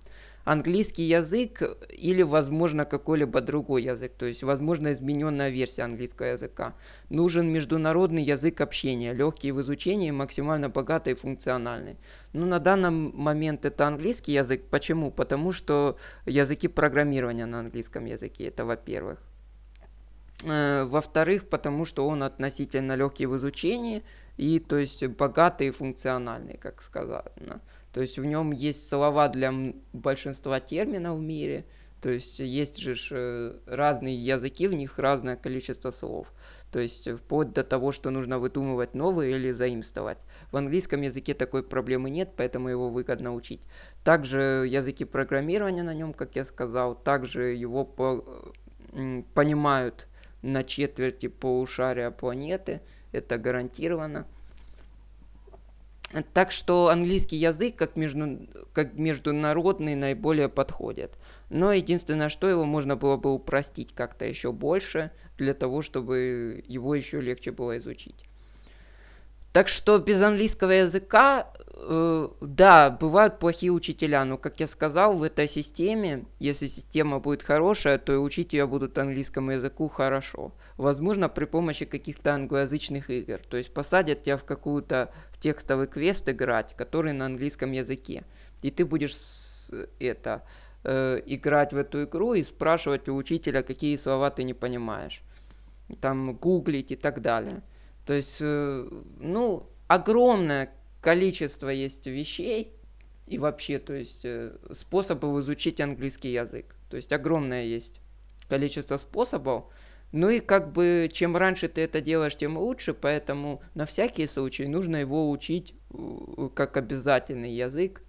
английский язык или, возможно, какой-либо другой язык, то есть, возможно, измененная версия английского языка. Нужен международный язык общения, легкий в изучении, максимально богатый и функциональный. Но ну, на данный момент это английский язык. Почему? Потому что языки программирования на английском языке, это во-первых. Э, во-вторых, потому что он относительно легкий в изучении и, то есть, богатый и функциональный, как сказано. То есть в нем есть слова для большинства терминов в мире, то есть есть же э, разные языки, в них разное количество слов. То есть вплоть до того, что нужно выдумывать новые или заимствовать. В английском языке такой проблемы нет, поэтому его выгодно учить. Также языки программирования на нем, как я сказал, также его по понимают на четверти полушария планеты, это гарантированно. Так что английский язык как, между, как международный наиболее подходит. Но единственное, что его можно было бы упростить как-то еще больше, для того, чтобы его еще легче было изучить. Так что без английского языка Э, да, бывают плохие учителя, но, как я сказал, в этой системе, если система будет хорошая, то и учить ее будут английскому языку хорошо. Возможно, при помощи каких-то англоязычных игр. То есть посадят тебя в какую-то в текстовый квест играть, который на английском языке. И ты будешь это э, играть в эту игру и спрашивать у учителя, какие слова ты не понимаешь. Там гуглить и так далее. То есть, э, ну, огромное количество есть вещей и вообще, то есть э, способов изучить английский язык. То есть огромное есть количество способов. Ну и как бы чем раньше ты это делаешь, тем лучше, поэтому на всякий случай нужно его учить э, как обязательный язык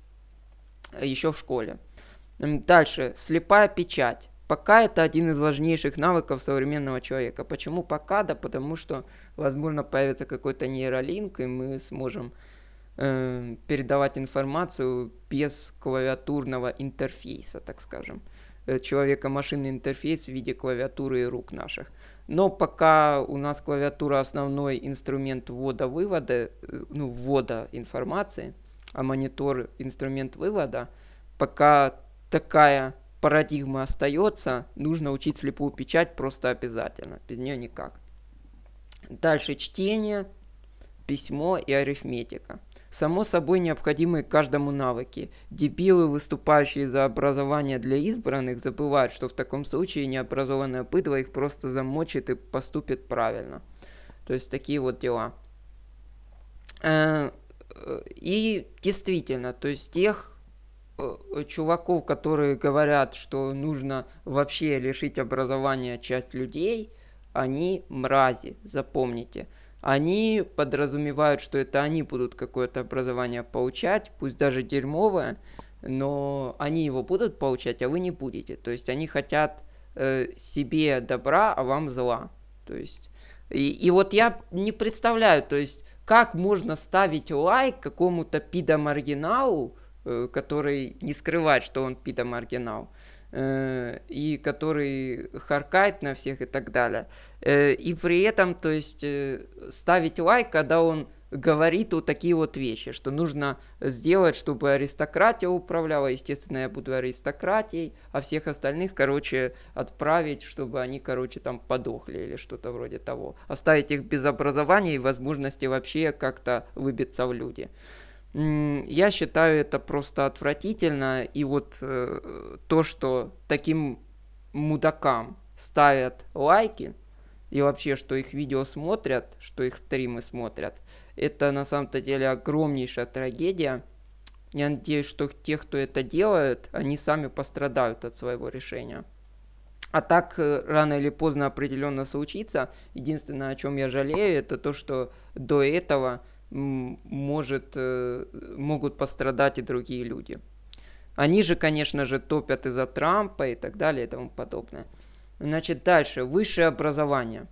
э, еще в школе. Дальше, слепая печать. Пока это один из важнейших навыков современного человека. Почему пока? Да потому что, возможно, появится какой-то нейролинк, и мы сможем э, передавать информацию без клавиатурного интерфейса, так скажем. Э, Человека-машинный интерфейс в виде клавиатуры и рук наших. Но пока у нас клавиатура основной инструмент ввода-вывода, э, ну, ввода информации, а монитор инструмент вывода, пока такая парадигма остается, нужно учить слепую печать просто обязательно, без нее никак. Дальше чтение, письмо и арифметика – само собой необходимые каждому навыки. Дебилы, выступающие за образование для избранных, забывают, что в таком случае необразованное пыдло их просто замочит и поступит правильно. То есть такие вот дела. Э, и действительно, то есть тех э, чуваков, которые говорят, что нужно вообще лишить образования часть людей, они мрази, запомните они подразумевают, что это они будут какое-то образование получать, пусть даже дерьмовое, но они его будут получать, а вы не будете. То есть они хотят э, себе добра, а вам зла. То есть и, и вот я не представляю, то есть как можно ставить лайк какому-то пидомаргиналу, э, который не скрывает, что он пидомаргинал, Э, и который харкает на всех и так далее. Э, и при этом, то есть, э, ставить лайк, когда он говорит вот такие вот вещи, что нужно сделать, чтобы аристократия управляла. Естественно, я буду аристократией, а всех остальных, короче, отправить, чтобы они, короче, там подохли или что-то вроде того. Оставить их без образования и возможности вообще как-то выбиться в люди. Я считаю это просто отвратительно, и вот э, то, что таким мудакам ставят лайки, и вообще, что их видео смотрят, что их стримы смотрят, это на самом-то деле огромнейшая трагедия. Я надеюсь, что те, кто это делает, они сами пострадают от своего решения. А так э, рано или поздно определенно случится. Единственное, о чем я жалею, это то, что до этого может, э, могут пострадать и другие люди. Они же, конечно же, топят из-за Трампа и так далее и тому подобное. Значит, дальше. Высшее образование.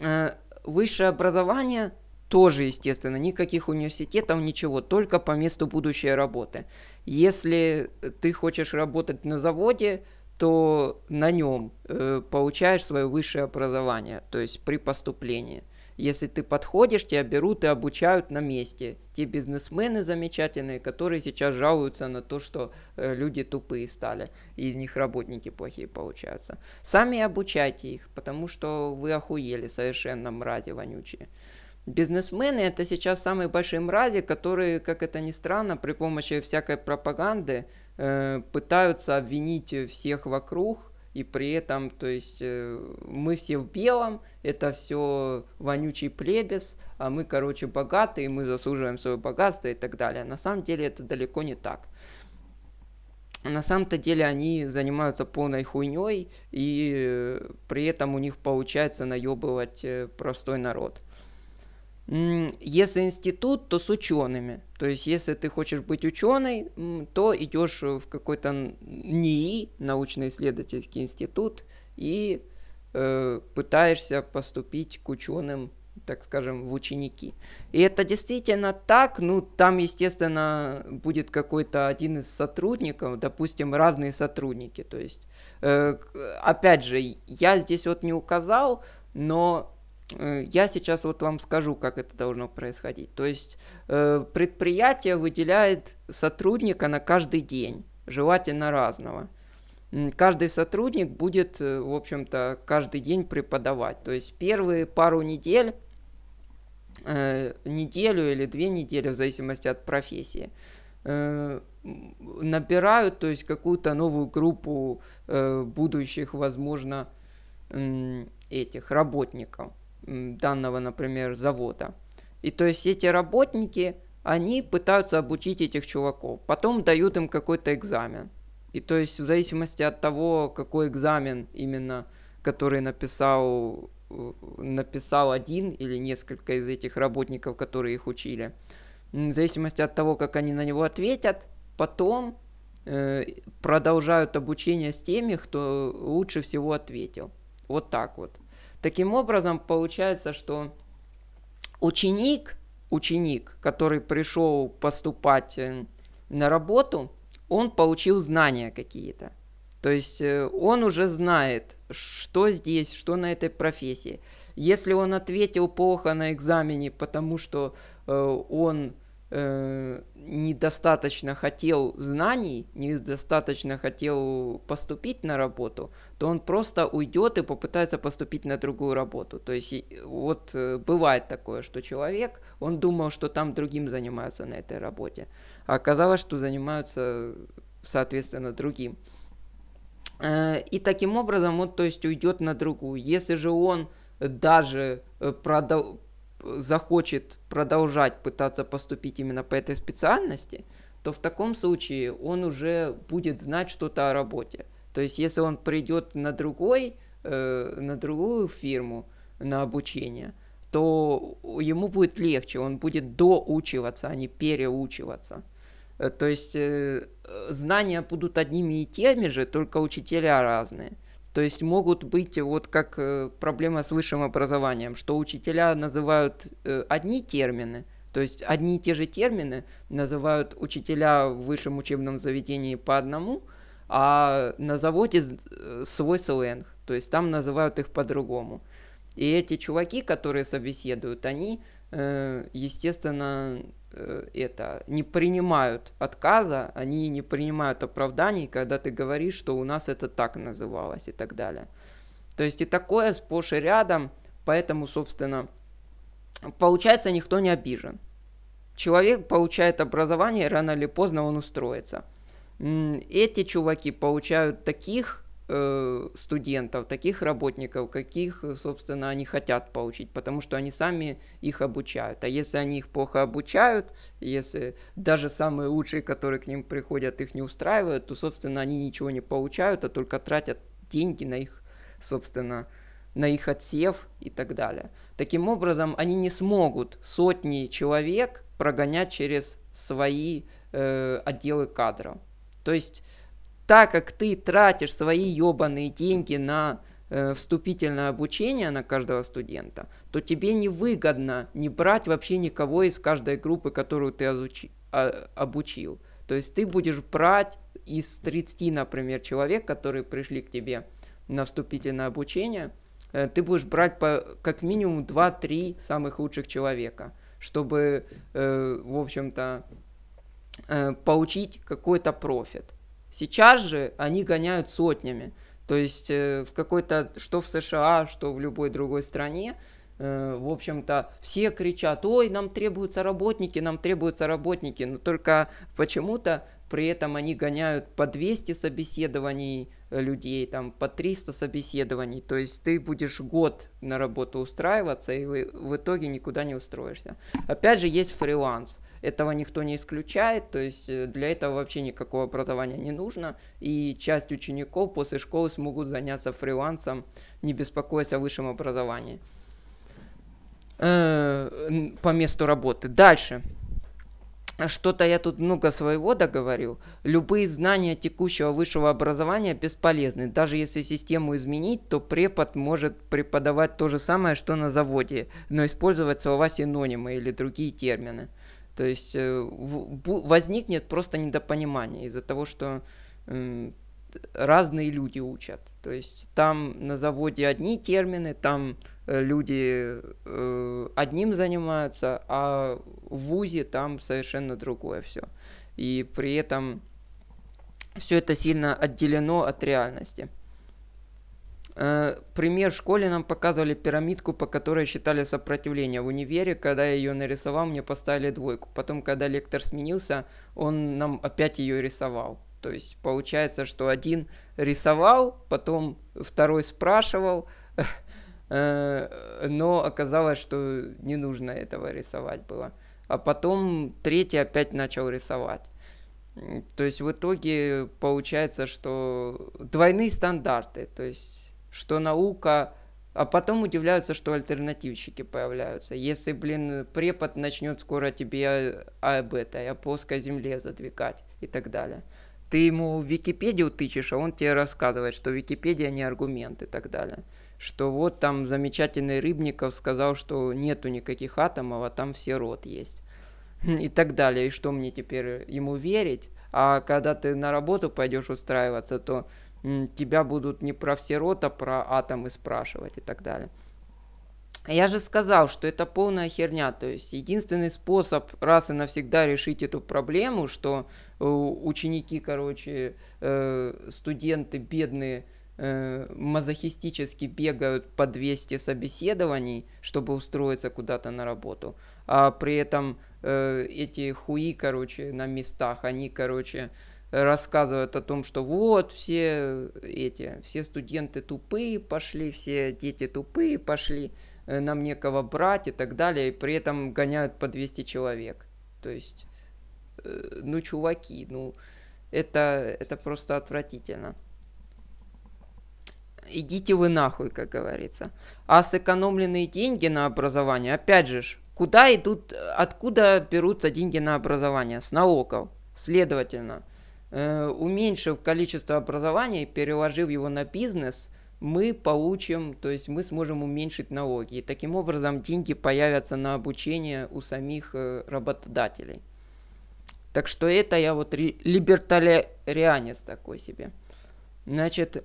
Э, высшее образование тоже, естественно, никаких университетов, ничего, только по месту будущей работы. Если ты хочешь работать на заводе, то на нем э, получаешь свое высшее образование, то есть при поступлении. Э, если ты подходишь, тебя берут и обучают на месте. Те бизнесмены замечательные, которые сейчас жалуются на то, что э, люди тупые стали, и из них работники плохие получаются. Сами обучайте их, потому что вы охуели совершенно мрази вонючие. Бизнесмены это сейчас самые большие мрази, которые, как это ни странно, при помощи всякой пропаганды э, пытаются обвинить всех вокруг – и при этом, то есть, э, мы все в белом, это все вонючий плебес, а мы, короче, богатые, мы заслуживаем свое богатство и так далее. На самом деле это далеко не так. На самом-то деле они занимаются полной хуйней, и э, при этом у них получается наебывать э, простой народ. Если институт, то с учеными. То есть, если ты хочешь быть ученый, то идешь э, в какой-то НИИ, научно-исследовательский институт, и э, пытаешься поступить к ученым, так скажем, в ученики. И это действительно так, ну там, естественно, будет какой-то один из сотрудников, допустим, разные сотрудники. То есть, э, опять же, я здесь вот не указал, но Э, я сейчас вот вам скажу, как это должно происходить. То есть э, предприятие выделяет сотрудника на каждый день, желательно разного. Каждый сотрудник будет, э, в общем-то, каждый день преподавать. То есть первые пару недель, неделю или две недели, в зависимости от профессии, набирают, то есть какую-то новую группу будущих, возможно, этих работников данного, например, завода. И то есть эти работники, они пытаются обучить этих чуваков, потом дают им какой-то экзамен. И то есть в зависимости от того, какой экзамен именно, который написал, э, написал один или несколько из этих работников, которые их учили, в зависимости от того, как они на него ответят, потом э, продолжают обучение с теми, кто лучше всего ответил. Вот так вот. Таким образом, получается, что ученик, ученик, который пришел поступать э, на работу, он получил знания какие-то. То есть э, он уже знает, что здесь, что на этой профессии. Если он ответил плохо на экзамене, потому что э, он э, недостаточно хотел знаний, недостаточно хотел поступить на работу, то он просто уйдет и попытается поступить на другую работу. То есть вот э, бывает такое, что человек, он думал, что там другим занимаются на этой работе, а оказалось, что занимаются, соответственно, другим. Э, и таким образом он, то есть, уйдет на другую. Если же он даже э, продал, захочет продолжать пытаться поступить именно по этой специальности, то в таком случае он уже будет знать что-то о работе. То есть, если он придет на другой, э, на другую фирму на обучение, то ему будет легче, он будет доучиваться, а не переучиваться. Э, то есть э, знания будут одними и теми же, только учителя разные. То есть могут быть вот как э, проблема с высшим образованием, что учителя называют э, одни термины, то есть одни и те же термины называют учителя в высшем учебном заведении по одному, а на заводе э, свой сленг, то есть там называют их по-другому. И эти чуваки, которые собеседуют, они, естественно, Э, это, не принимают отказа, они не принимают оправданий, когда ты говоришь, что у нас это так называлось и так далее. То есть и такое сплошь и рядом, поэтому, собственно, получается, никто не обижен. Человек получает образование, рано или поздно он устроится. Эти чуваки получают таких Э, студентов, таких работников, каких, э, собственно, они хотят получить, потому что они сами их обучают. А если они их плохо обучают, если даже самые лучшие, которые к ним приходят, их не устраивают, то, собственно, они ничего не получают, а только тратят деньги на их, собственно, на их отсев и так далее. Таким образом, они не смогут сотни человек прогонять через свои э, отделы кадров. То есть так как ты тратишь свои ебаные деньги на э, вступительное обучение на каждого студента, то тебе невыгодно не брать вообще никого из каждой группы, которую ты озучи, а, обучил. То есть ты будешь брать из 30, например, человек, которые пришли к тебе на вступительное обучение, э, ты будешь брать по, как минимум 2-3 самых лучших человека, чтобы, э, в общем-то, э, получить какой-то профит. Сейчас же они гоняют сотнями. То есть э, в какой-то, что в США, что в любой другой стране, э, в общем-то, все кричат, ой, нам требуются работники, нам требуются работники, но только почему-то при этом они гоняют по 200 собеседований людей, там, по 300 собеседований, то есть ты будешь год на работу устраиваться, и вы в итоге никуда не устроишься. Опять же, есть фриланс – этого никто не исключает, то есть э, для этого вообще никакого образования не нужно. И часть учеников после школы смогут заняться фрилансом, не беспокоясь о высшем образовании э, по месту работы. Дальше. Что-то я тут много своего договорил. Любые знания текущего высшего образования бесполезны. Даже если систему изменить, то препод может преподавать то же самое, что на заводе, но использовать слова синонимы или другие термины. То есть э, возникнет просто недопонимание из-за того, что разные люди учат. То есть там на заводе одни термины, там э, люди э, одним занимаются, а в ВУЗе там совершенно другое все. И при этом все это сильно отделено от реальности. Э, пример в школе нам показывали пирамидку, по которой считали сопротивление. В универе, когда я ее нарисовал, мне поставили двойку. Потом, когда лектор сменился, он нам опять ее рисовал. То есть получается, что один рисовал, потом второй спрашивал, э, но оказалось, что не нужно этого рисовать было. А потом третий опять начал рисовать. То есть в итоге получается, что двойные стандарты. То есть что наука... А потом удивляются, что альтернативщики появляются. Если, блин, препод начнет скоро тебе об этой, о плоской земле задвигать и так далее. Ты ему Википедию тычешь, а он тебе рассказывает, что Википедия не аргумент и так далее. Что вот там замечательный Рыбников сказал, что нету никаких атомов, а там все рот есть. Хм, и так далее. И что мне теперь ему верить? А когда ты на работу пойдешь устраиваться, то тебя будут не про все рота, про атомы спрашивать и так далее. Я же сказал, что это полная херня. То есть единственный способ раз и навсегда решить эту проблему, что э, ученики, короче, э, студенты бедные, э, мазохистически бегают по 200 собеседований, чтобы устроиться куда-то на работу. А при этом эти хуи, короче, на местах, они, короче, рассказывают о том, что вот все эти, все студенты тупые пошли, все дети тупые пошли, э, нам некого брать и так далее, и при этом гоняют по 200 человек. То есть, э, ну, чуваки, ну, это, это просто отвратительно. Идите вы нахуй, как говорится. А сэкономленные деньги на образование, опять же, куда идут, откуда берутся деньги на образование? С налогов. Следовательно, Э, уменьшив количество образования, и переложив его на бизнес, мы получим, то есть мы сможем уменьшить налоги. И таким образом деньги появятся на обучение у самих э, работодателей. Так что это я вот либертарианец такой себе. Значит,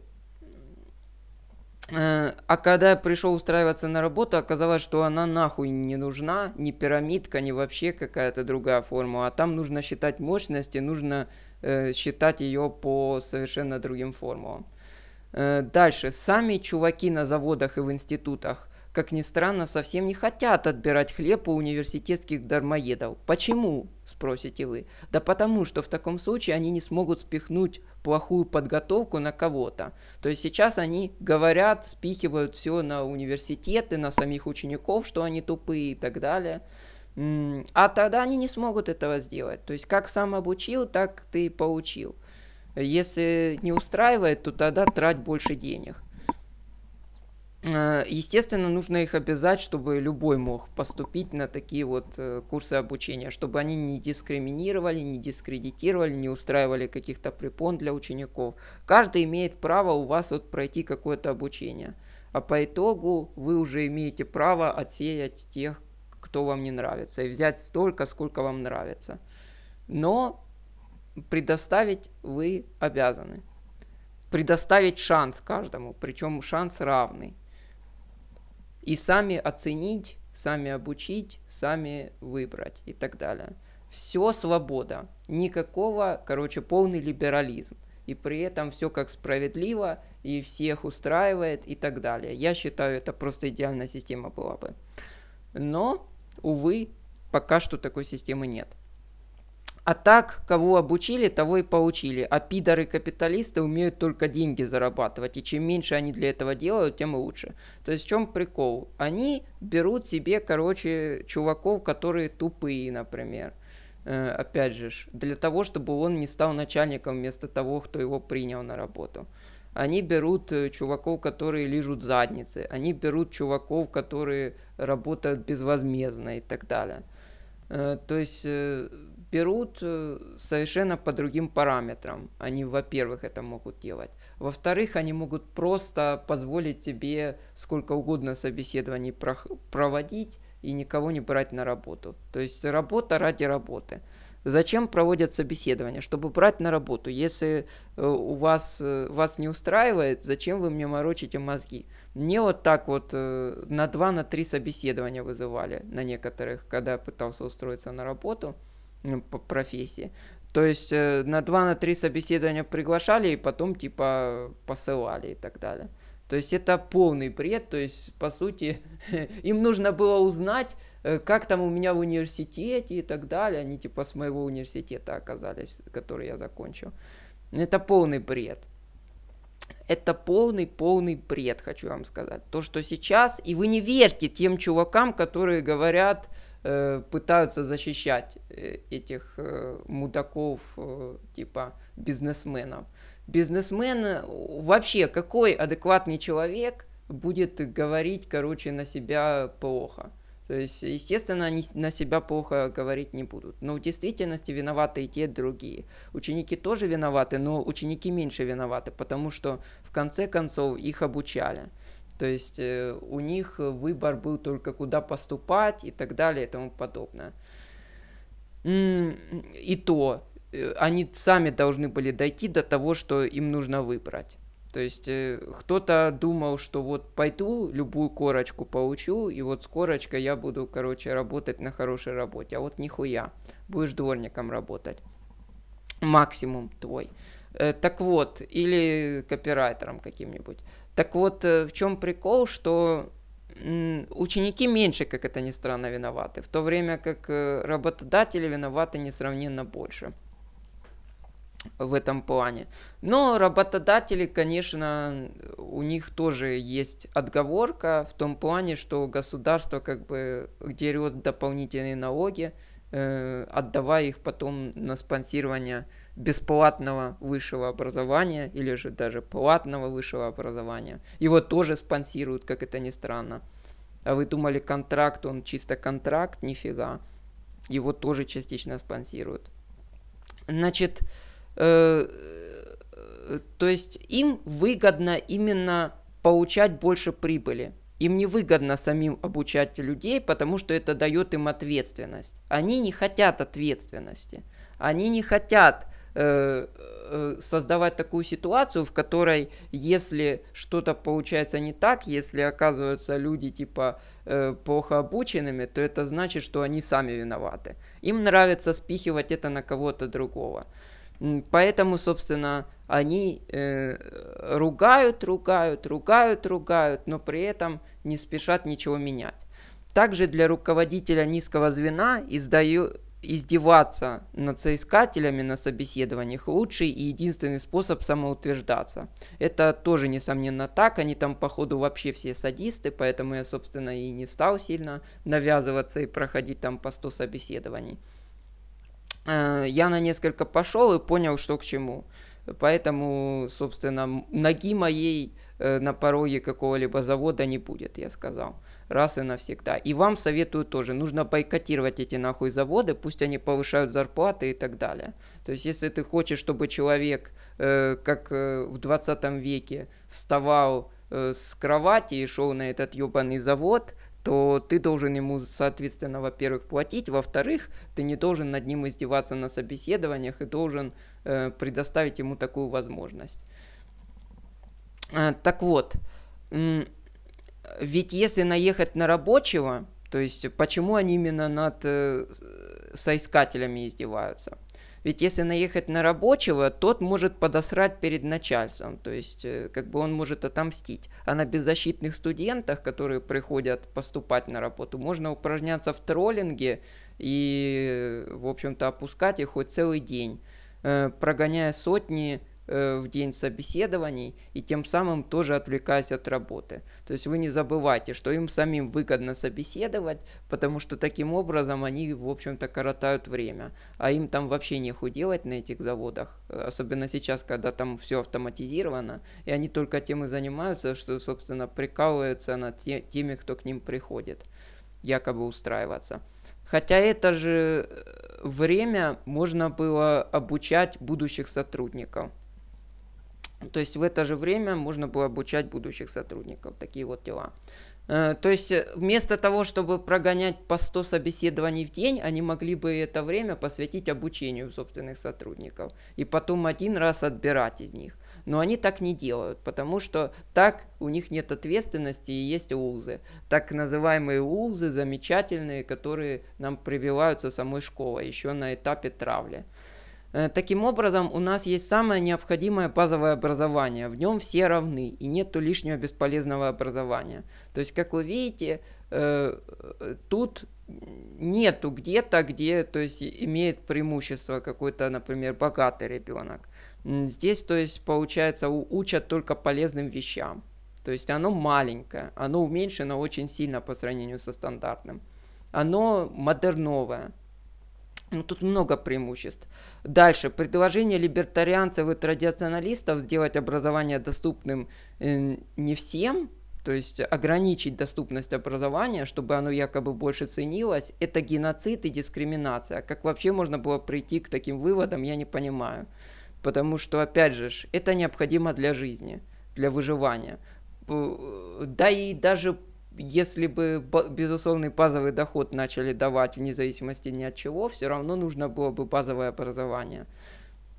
Э, а когда пришел устраиваться на работу, оказалось, что она нахуй не нужна, не пирамидка, не вообще какая-то другая форма. А там нужно считать мощности, нужно э, считать ее по совершенно другим формулам. Э, дальше. Сами чуваки на заводах и в институтах как ни странно, совсем не хотят отбирать хлеб у университетских дармоедов. Почему? спросите вы. Да потому, что в таком случае они не смогут спихнуть плохую подготовку на кого-то. То есть сейчас они говорят, спихивают все на университеты, на самих учеников, что они тупые и так далее. А тогда они не смогут этого сделать. То есть как сам обучил, так ты и получил. Если не устраивает, то тогда трать больше денег. Э, естественно, нужно их обязать, чтобы любой мог поступить на такие вот э, курсы обучения, чтобы они не дискриминировали, не дискредитировали, не устраивали каких-то препон для учеников. Каждый имеет право у вас вот пройти какое-то обучение. А по итогу вы уже имеете право отсеять тех, кто вам не нравится, и взять столько, сколько вам нравится. Но предоставить вы обязаны. Предоставить шанс каждому, причем шанс равный и сами оценить, сами обучить, сами выбрать и так далее. Все свобода, никакого, короче, полный либерализм. И при этом все как справедливо, и всех устраивает и так далее. Я считаю, это просто идеальная система была бы. Но, увы, пока что такой системы нет. А так, кого обучили, того и поучили. А пидоры-капиталисты умеют только деньги зарабатывать. И чем меньше они для этого делают, тем лучше. То есть в чем прикол? Они берут себе, короче, чуваков, которые тупые, например. Э, опять же, для того, чтобы он не стал начальником вместо того, кто его принял на работу. Они берут э, чуваков, которые лежат задницы. Они берут чуваков, которые работают безвозмездно и так далее. Э, то есть э, берут э, совершенно по другим параметрам. Они, во-первых, это могут делать. Во-вторых, они могут просто позволить себе сколько угодно собеседований проводить и никого не брать на работу. То есть работа ради работы. Зачем проводят собеседование? Чтобы брать на работу. Если э, у вас, э, вас не устраивает, зачем вы мне морочите мозги? Мне вот так вот на два-на три собеседования вызывали на некоторых, когда я пытался устроиться на работу – ну, по профессии. То есть э, на 2 на 3 собеседования приглашали и потом типа посылали и так далее. То есть это полный бред, то есть по сути им нужно было узнать, э, как там у меня в университете и так далее. Они типа с моего университета оказались, который я закончил. Это полный бред. Это полный-полный бред, хочу вам сказать. То, что сейчас, и вы не верьте тем чувакам, которые говорят, Э, пытаются защищать э, этих э, мудаков, типа бизнесменов. Бизнесмен вообще какой адекватный человек будет говорить, короче, на себя плохо. То есть, естественно, они на себя плохо говорить не будут. Но в действительности виноваты и те, и другие. Ученики тоже виноваты, но ученики меньше виноваты, потому что в конце концов их обучали. То есть э, у них выбор был только куда поступать и так далее и тому подобное. И то, э, они сами должны были дойти до того, что им нужно выбрать. То есть э, кто-то думал, что вот пойду, любую корочку получу, и вот с корочкой я буду, короче, работать на хорошей работе. А вот нихуя, будешь дворником работать. Максимум твой. так вот, или копирайтером каким-нибудь. Так вот, э, в чем прикол, что ученики меньше, как это ни странно, виноваты, в то время как э, работодатели виноваты несравненно больше в этом плане. Но работодатели, конечно, у них тоже есть отговорка в том плане, что государство как бы дерет дополнительные налоги, э, отдавая их потом на спонсирование э, бесплатного высшего образования или же даже платного высшего образования. Его тоже спонсируют, как это ни странно. А вы думали, контракт, он чисто контракт? Нифига. Его тоже частично спонсируют. Значит, э, то есть им выгодно именно получать больше прибыли. Им не выгодно самим обучать людей, потому что это дает им ответственность. Они не хотят ответственности. Они не хотят Э, э, создавать такую ситуацию, в которой, если что-то получается не так, если оказываются люди типа э, плохо обученными, то это значит, что они сами виноваты. Им нравится спихивать это на кого-то другого. Поэтому, собственно, они э, ругают, ругают, ругают, ругают, но при этом не спешат ничего менять. Также для руководителя низкого звена издаю, издеваться над соискателями на собеседованиях лучший и единственный способ самоутверждаться. Это тоже, несомненно, так. Они там, походу, вообще все садисты, поэтому я, собственно, и не стал сильно навязываться и проходить там по 100 собеседований. Э, я на несколько пошел и понял, что к чему. Поэтому, собственно, ноги моей э, на пороге какого-либо завода не будет, я сказал раз и навсегда. И вам советую тоже, нужно бойкотировать эти нахуй заводы, пусть они повышают зарплаты и так далее. То есть, если ты хочешь, чтобы человек, э, как э, в 20 веке, вставал э, с кровати и шел на этот ебаный завод, то ты должен ему, соответственно, во-первых, платить, во-вторых, ты не должен над ним издеваться на собеседованиях и должен э, предоставить ему такую возможность. А, так вот, ведь если наехать на рабочего, то есть почему они именно над э, соискателями издеваются? Ведь если наехать на рабочего, тот может подосрать перед начальством, то есть э, как бы он может отомстить. А на беззащитных студентах, которые приходят поступать на работу, можно упражняться в троллинге и, в общем-то, опускать их хоть целый день, э, прогоняя сотни Э, в день собеседований и тем самым тоже отвлекаясь от работы. То есть вы не забывайте, что им самим выгодно собеседовать, потому что таким образом они, в общем-то, коротают время. А им там вообще неху делать на этих заводах, э, особенно сейчас, когда там все автоматизировано, и они только тем и занимаются, что, собственно, прикалываются над те, теми, кто к ним приходит, якобы устраиваться. Хотя это же э, время можно было обучать будущих сотрудников – то есть в это же время можно было обучать будущих сотрудников. Такие вот дела. Э, то есть э, вместо того, чтобы прогонять по 100 собеседований в день, они могли бы это время посвятить обучению собственных сотрудников и потом один раз отбирать из них. Но они так не делают, потому что так у них нет ответственности и есть УЗы. Так называемые УЗы замечательные, которые нам прививаются самой школой еще на этапе травли. Э, таким образом, у нас есть самое необходимое базовое образование. В нем все равны и нет лишнего бесполезного образования. То есть, как вы видите, э, тут нету где-то, где то есть, имеет преимущество какой-то, например, богатый ребенок. Здесь, то есть, получается, учат только полезным вещам. То есть оно маленькое, оно уменьшено очень сильно по сравнению со стандартным. Оно модерновое, ну, тут много преимуществ. Дальше. Предложение либертарианцев и традиционалистов сделать образование доступным э, не всем, то есть ограничить доступность образования, чтобы оно якобы больше ценилось, это геноцид и дискриминация. Как вообще можно было прийти к таким выводам, я не понимаю. Потому что, опять же, это необходимо для жизни, для выживания. Э, да и даже если бы безусловный базовый доход начали давать вне зависимости ни от чего, все равно нужно было бы базовое образование.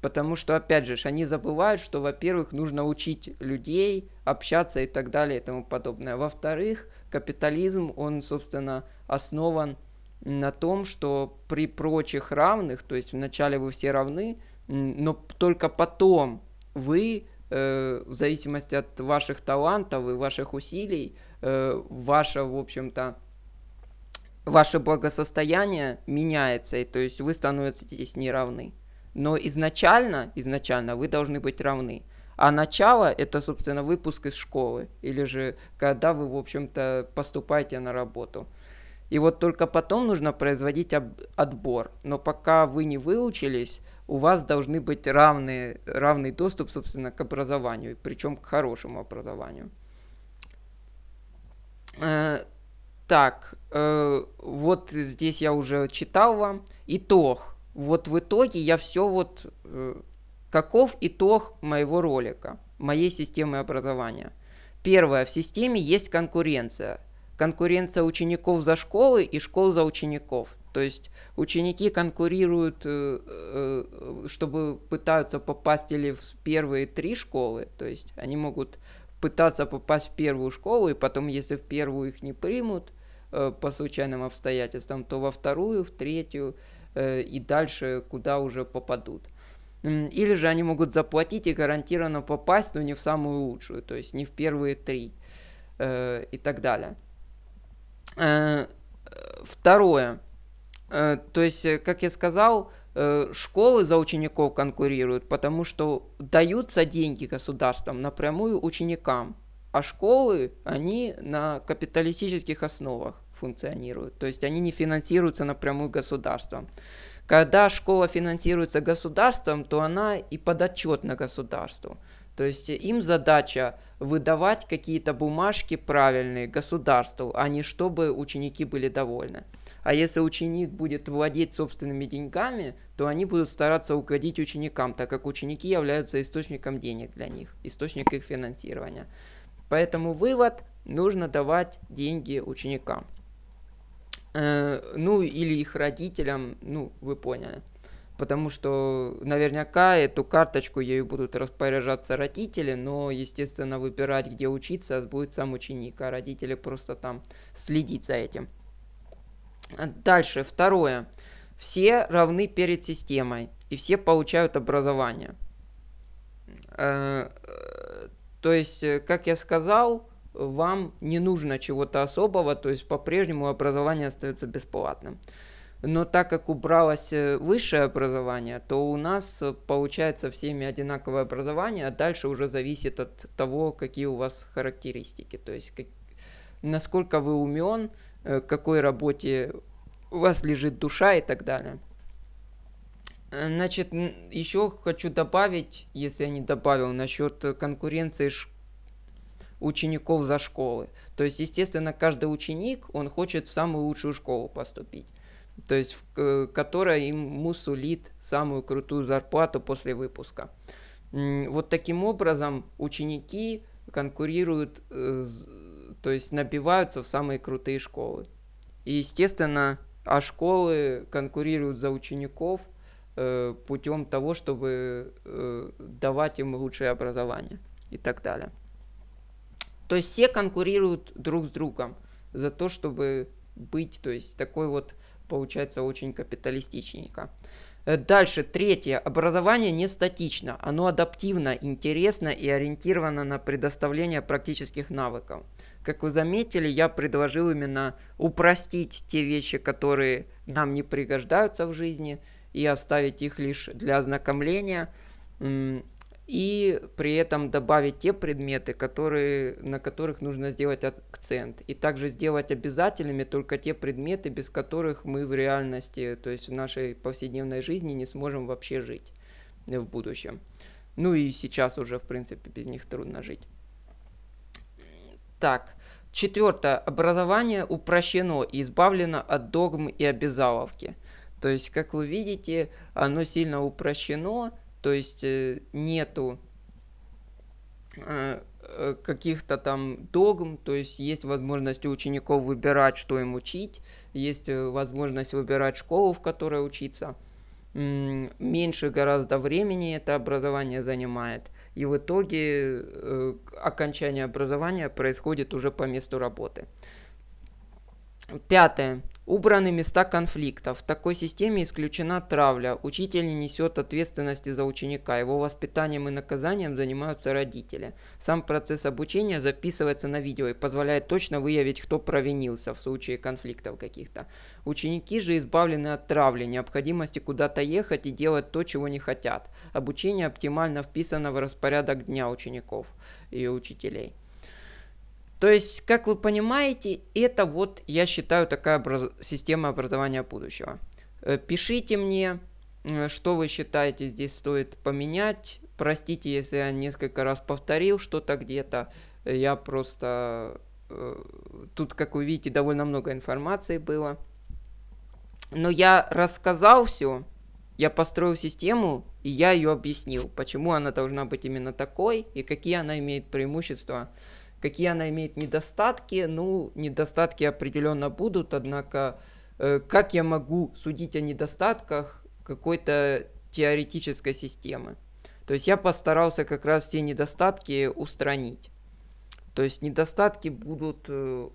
Потому что, опять же, они забывают, что, во-первых, нужно учить людей общаться и так далее и тому подобное. Во-вторых, капитализм, он, собственно, основан на том, что при прочих равных, то есть вначале вы все равны, но только потом вы, э, в зависимости от ваших талантов и ваших усилий, Э, ваше в общем-то, ваше благосостояние меняется, и то есть вы становитесь не равны. Но изначально, изначально вы должны быть равны. А начало – это, собственно, выпуск из школы, или же когда вы, в общем-то, поступаете на работу. И вот только потом нужно производить отбор. Но пока вы не выучились, у вас должны быть равные, равный доступ, собственно, к образованию, причем к хорошему образованию. Так, э, вот здесь я уже читал вам. Итог. Вот в итоге я все вот... Э, каков итог моего ролика, моей системы образования? Первое, в системе есть конкуренция. Конкуренция учеников за школы и школ за учеников. То есть ученики конкурируют, э, э, чтобы пытаются попасть или в первые три школы. То есть они могут пытаться попасть в первую школу, и потом, если в первую их не примут, Э, по случайным обстоятельствам, то во вторую, в третью э, и дальше куда уже попадут. Или же они могут заплатить и гарантированно попасть, но не в самую лучшую, то есть не в первые три э, и так далее. Второе. То есть, как я сказал, школы за учеников конкурируют, потому что даются деньги государствам напрямую ученикам, а школы, они на капиталистических основах функционируют. То есть они не финансируются напрямую государством. Когда школа финансируется государством, то она и подотчетна государству. То есть им задача выдавать какие-то бумажки правильные государству, а не чтобы ученики были довольны. А если ученик будет владеть собственными деньгами, то они будут стараться угодить ученикам, так как ученики являются источником денег для них, источник их финансирования. Поэтому вывод – нужно давать деньги ученикам. Э, ну или их родителям, ну вы поняли. Потому что наверняка эту карточку ею будут распоряжаться родители, но, естественно, выбирать, где учиться, будет сам ученик, а родители просто там следить за этим. А дальше, второе. Все равны перед системой, и все получают образование. Э, э, то есть, как я сказал, вам не нужно чего-то особого, то есть по-прежнему образование остается бесплатным. Но так как убралось э, высшее образование, то у нас э, получается всеми одинаковое образование, а дальше уже зависит от того, какие у вас характеристики, то есть как, насколько вы умен, э, какой работе у вас лежит душа и так далее. Значит, еще хочу добавить, если я не добавил, насчет конкуренции учеников за школы. То есть, естественно, каждый ученик, он хочет в самую лучшую школу поступить. То есть, в, э, которая им сулит самую крутую зарплату после выпуска. Вот таким образом ученики конкурируют, э, то есть набиваются в самые крутые школы. И, естественно, а школы конкурируют за учеников э, путем того, чтобы давать им лучшее образование и так далее. То есть все конкурируют друг с другом за то, чтобы быть, то есть такой вот получается очень капиталистичненько. Э, дальше, третье. Образование не статично. Оно адаптивно, интересно и ориентировано на предоставление практических навыков. Как вы заметили, я предложил именно упростить те вещи, которые нам не пригождаются в жизни, и оставить их лишь для ознакомления и при этом добавить те предметы, которые, на которых нужно сделать акцент. И также сделать обязательными только те предметы, без которых мы в реальности, то есть в нашей повседневной жизни не сможем вообще жить э, в будущем. Ну и сейчас уже, в принципе, без них трудно жить. Так, четвертое. Образование упрощено и избавлено от догм и обязаловки. То есть, как вы видите, оно сильно упрощено, то есть э, нету а, э, каких-то там догм, то есть есть возможность у учеников выбирать, что им учить, есть э, возможность выбирать школу, в которой учиться. Меньше гораздо времени это образование занимает, и в итоге окончание образования происходит уже по месту работы. Пятое. Убраны места конфликтов. В такой системе исключена травля. Учитель не несет ответственности за ученика. Его воспитанием и наказанием занимаются родители. Сам процесс обучения записывается на видео и позволяет точно выявить, кто провинился в случае конфликтов каких-то. Ученики же избавлены от травли, необходимости куда-то ехать и делать то, чего не хотят. Обучение оптимально вписано в распорядок дня учеников и учителей. То есть, как вы понимаете, это вот, я считаю, такая образ... система образования будущего. Э, пишите мне, э, что вы считаете здесь стоит поменять. Простите, если я несколько раз повторил что-то где-то. Э, я просто... Тут, как вы видите, довольно много информации было. Но я рассказал все, я построил систему, и я ее объяснил, почему она должна быть именно такой, и какие она имеет преимущества Какие она имеет недостатки? Ну, недостатки определенно будут, однако э, как я могу судить о недостатках какой-то теоретической системы? То есть я постарался как раз все недостатки устранить. То есть недостатки будут, э,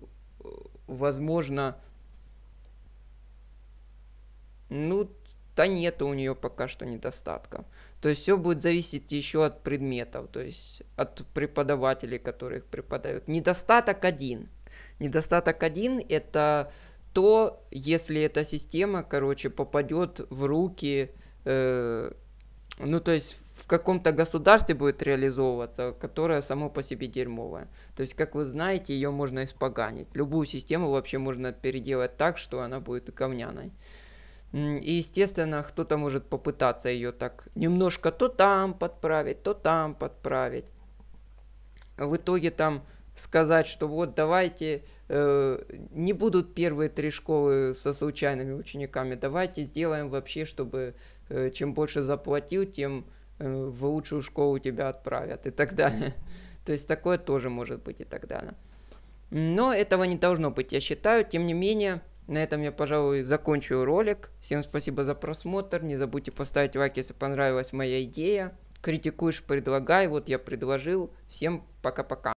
возможно, ну, да нету у нее пока что недостатков. То есть все будет зависеть еще от предметов, то есть от преподавателей, которых преподают. Недостаток один. Недостаток один – это то, если эта система, короче, попадет в руки, э, ну, то есть в каком-то государстве будет реализовываться, которое само по себе дерьмовое. То есть, как вы знаете, ее можно испоганить. Любую систему вообще можно переделать так, что она будет говняной. И, естественно, кто-то может попытаться ее так немножко то там подправить, то там подправить. В итоге там сказать, что вот давайте э, не будут первые три школы со случайными учениками, давайте сделаем вообще, чтобы э, чем больше заплатил, тем э, в лучшую школу тебя отправят и так далее. То есть такое тоже может быть и так далее. Но этого не должно быть, я считаю. Тем не менее, на этом я, пожалуй, закончу ролик. Всем спасибо за просмотр. Не забудьте поставить лайк, если понравилась моя идея. Критикуешь, предлагай. Вот я предложил. Всем пока-пока.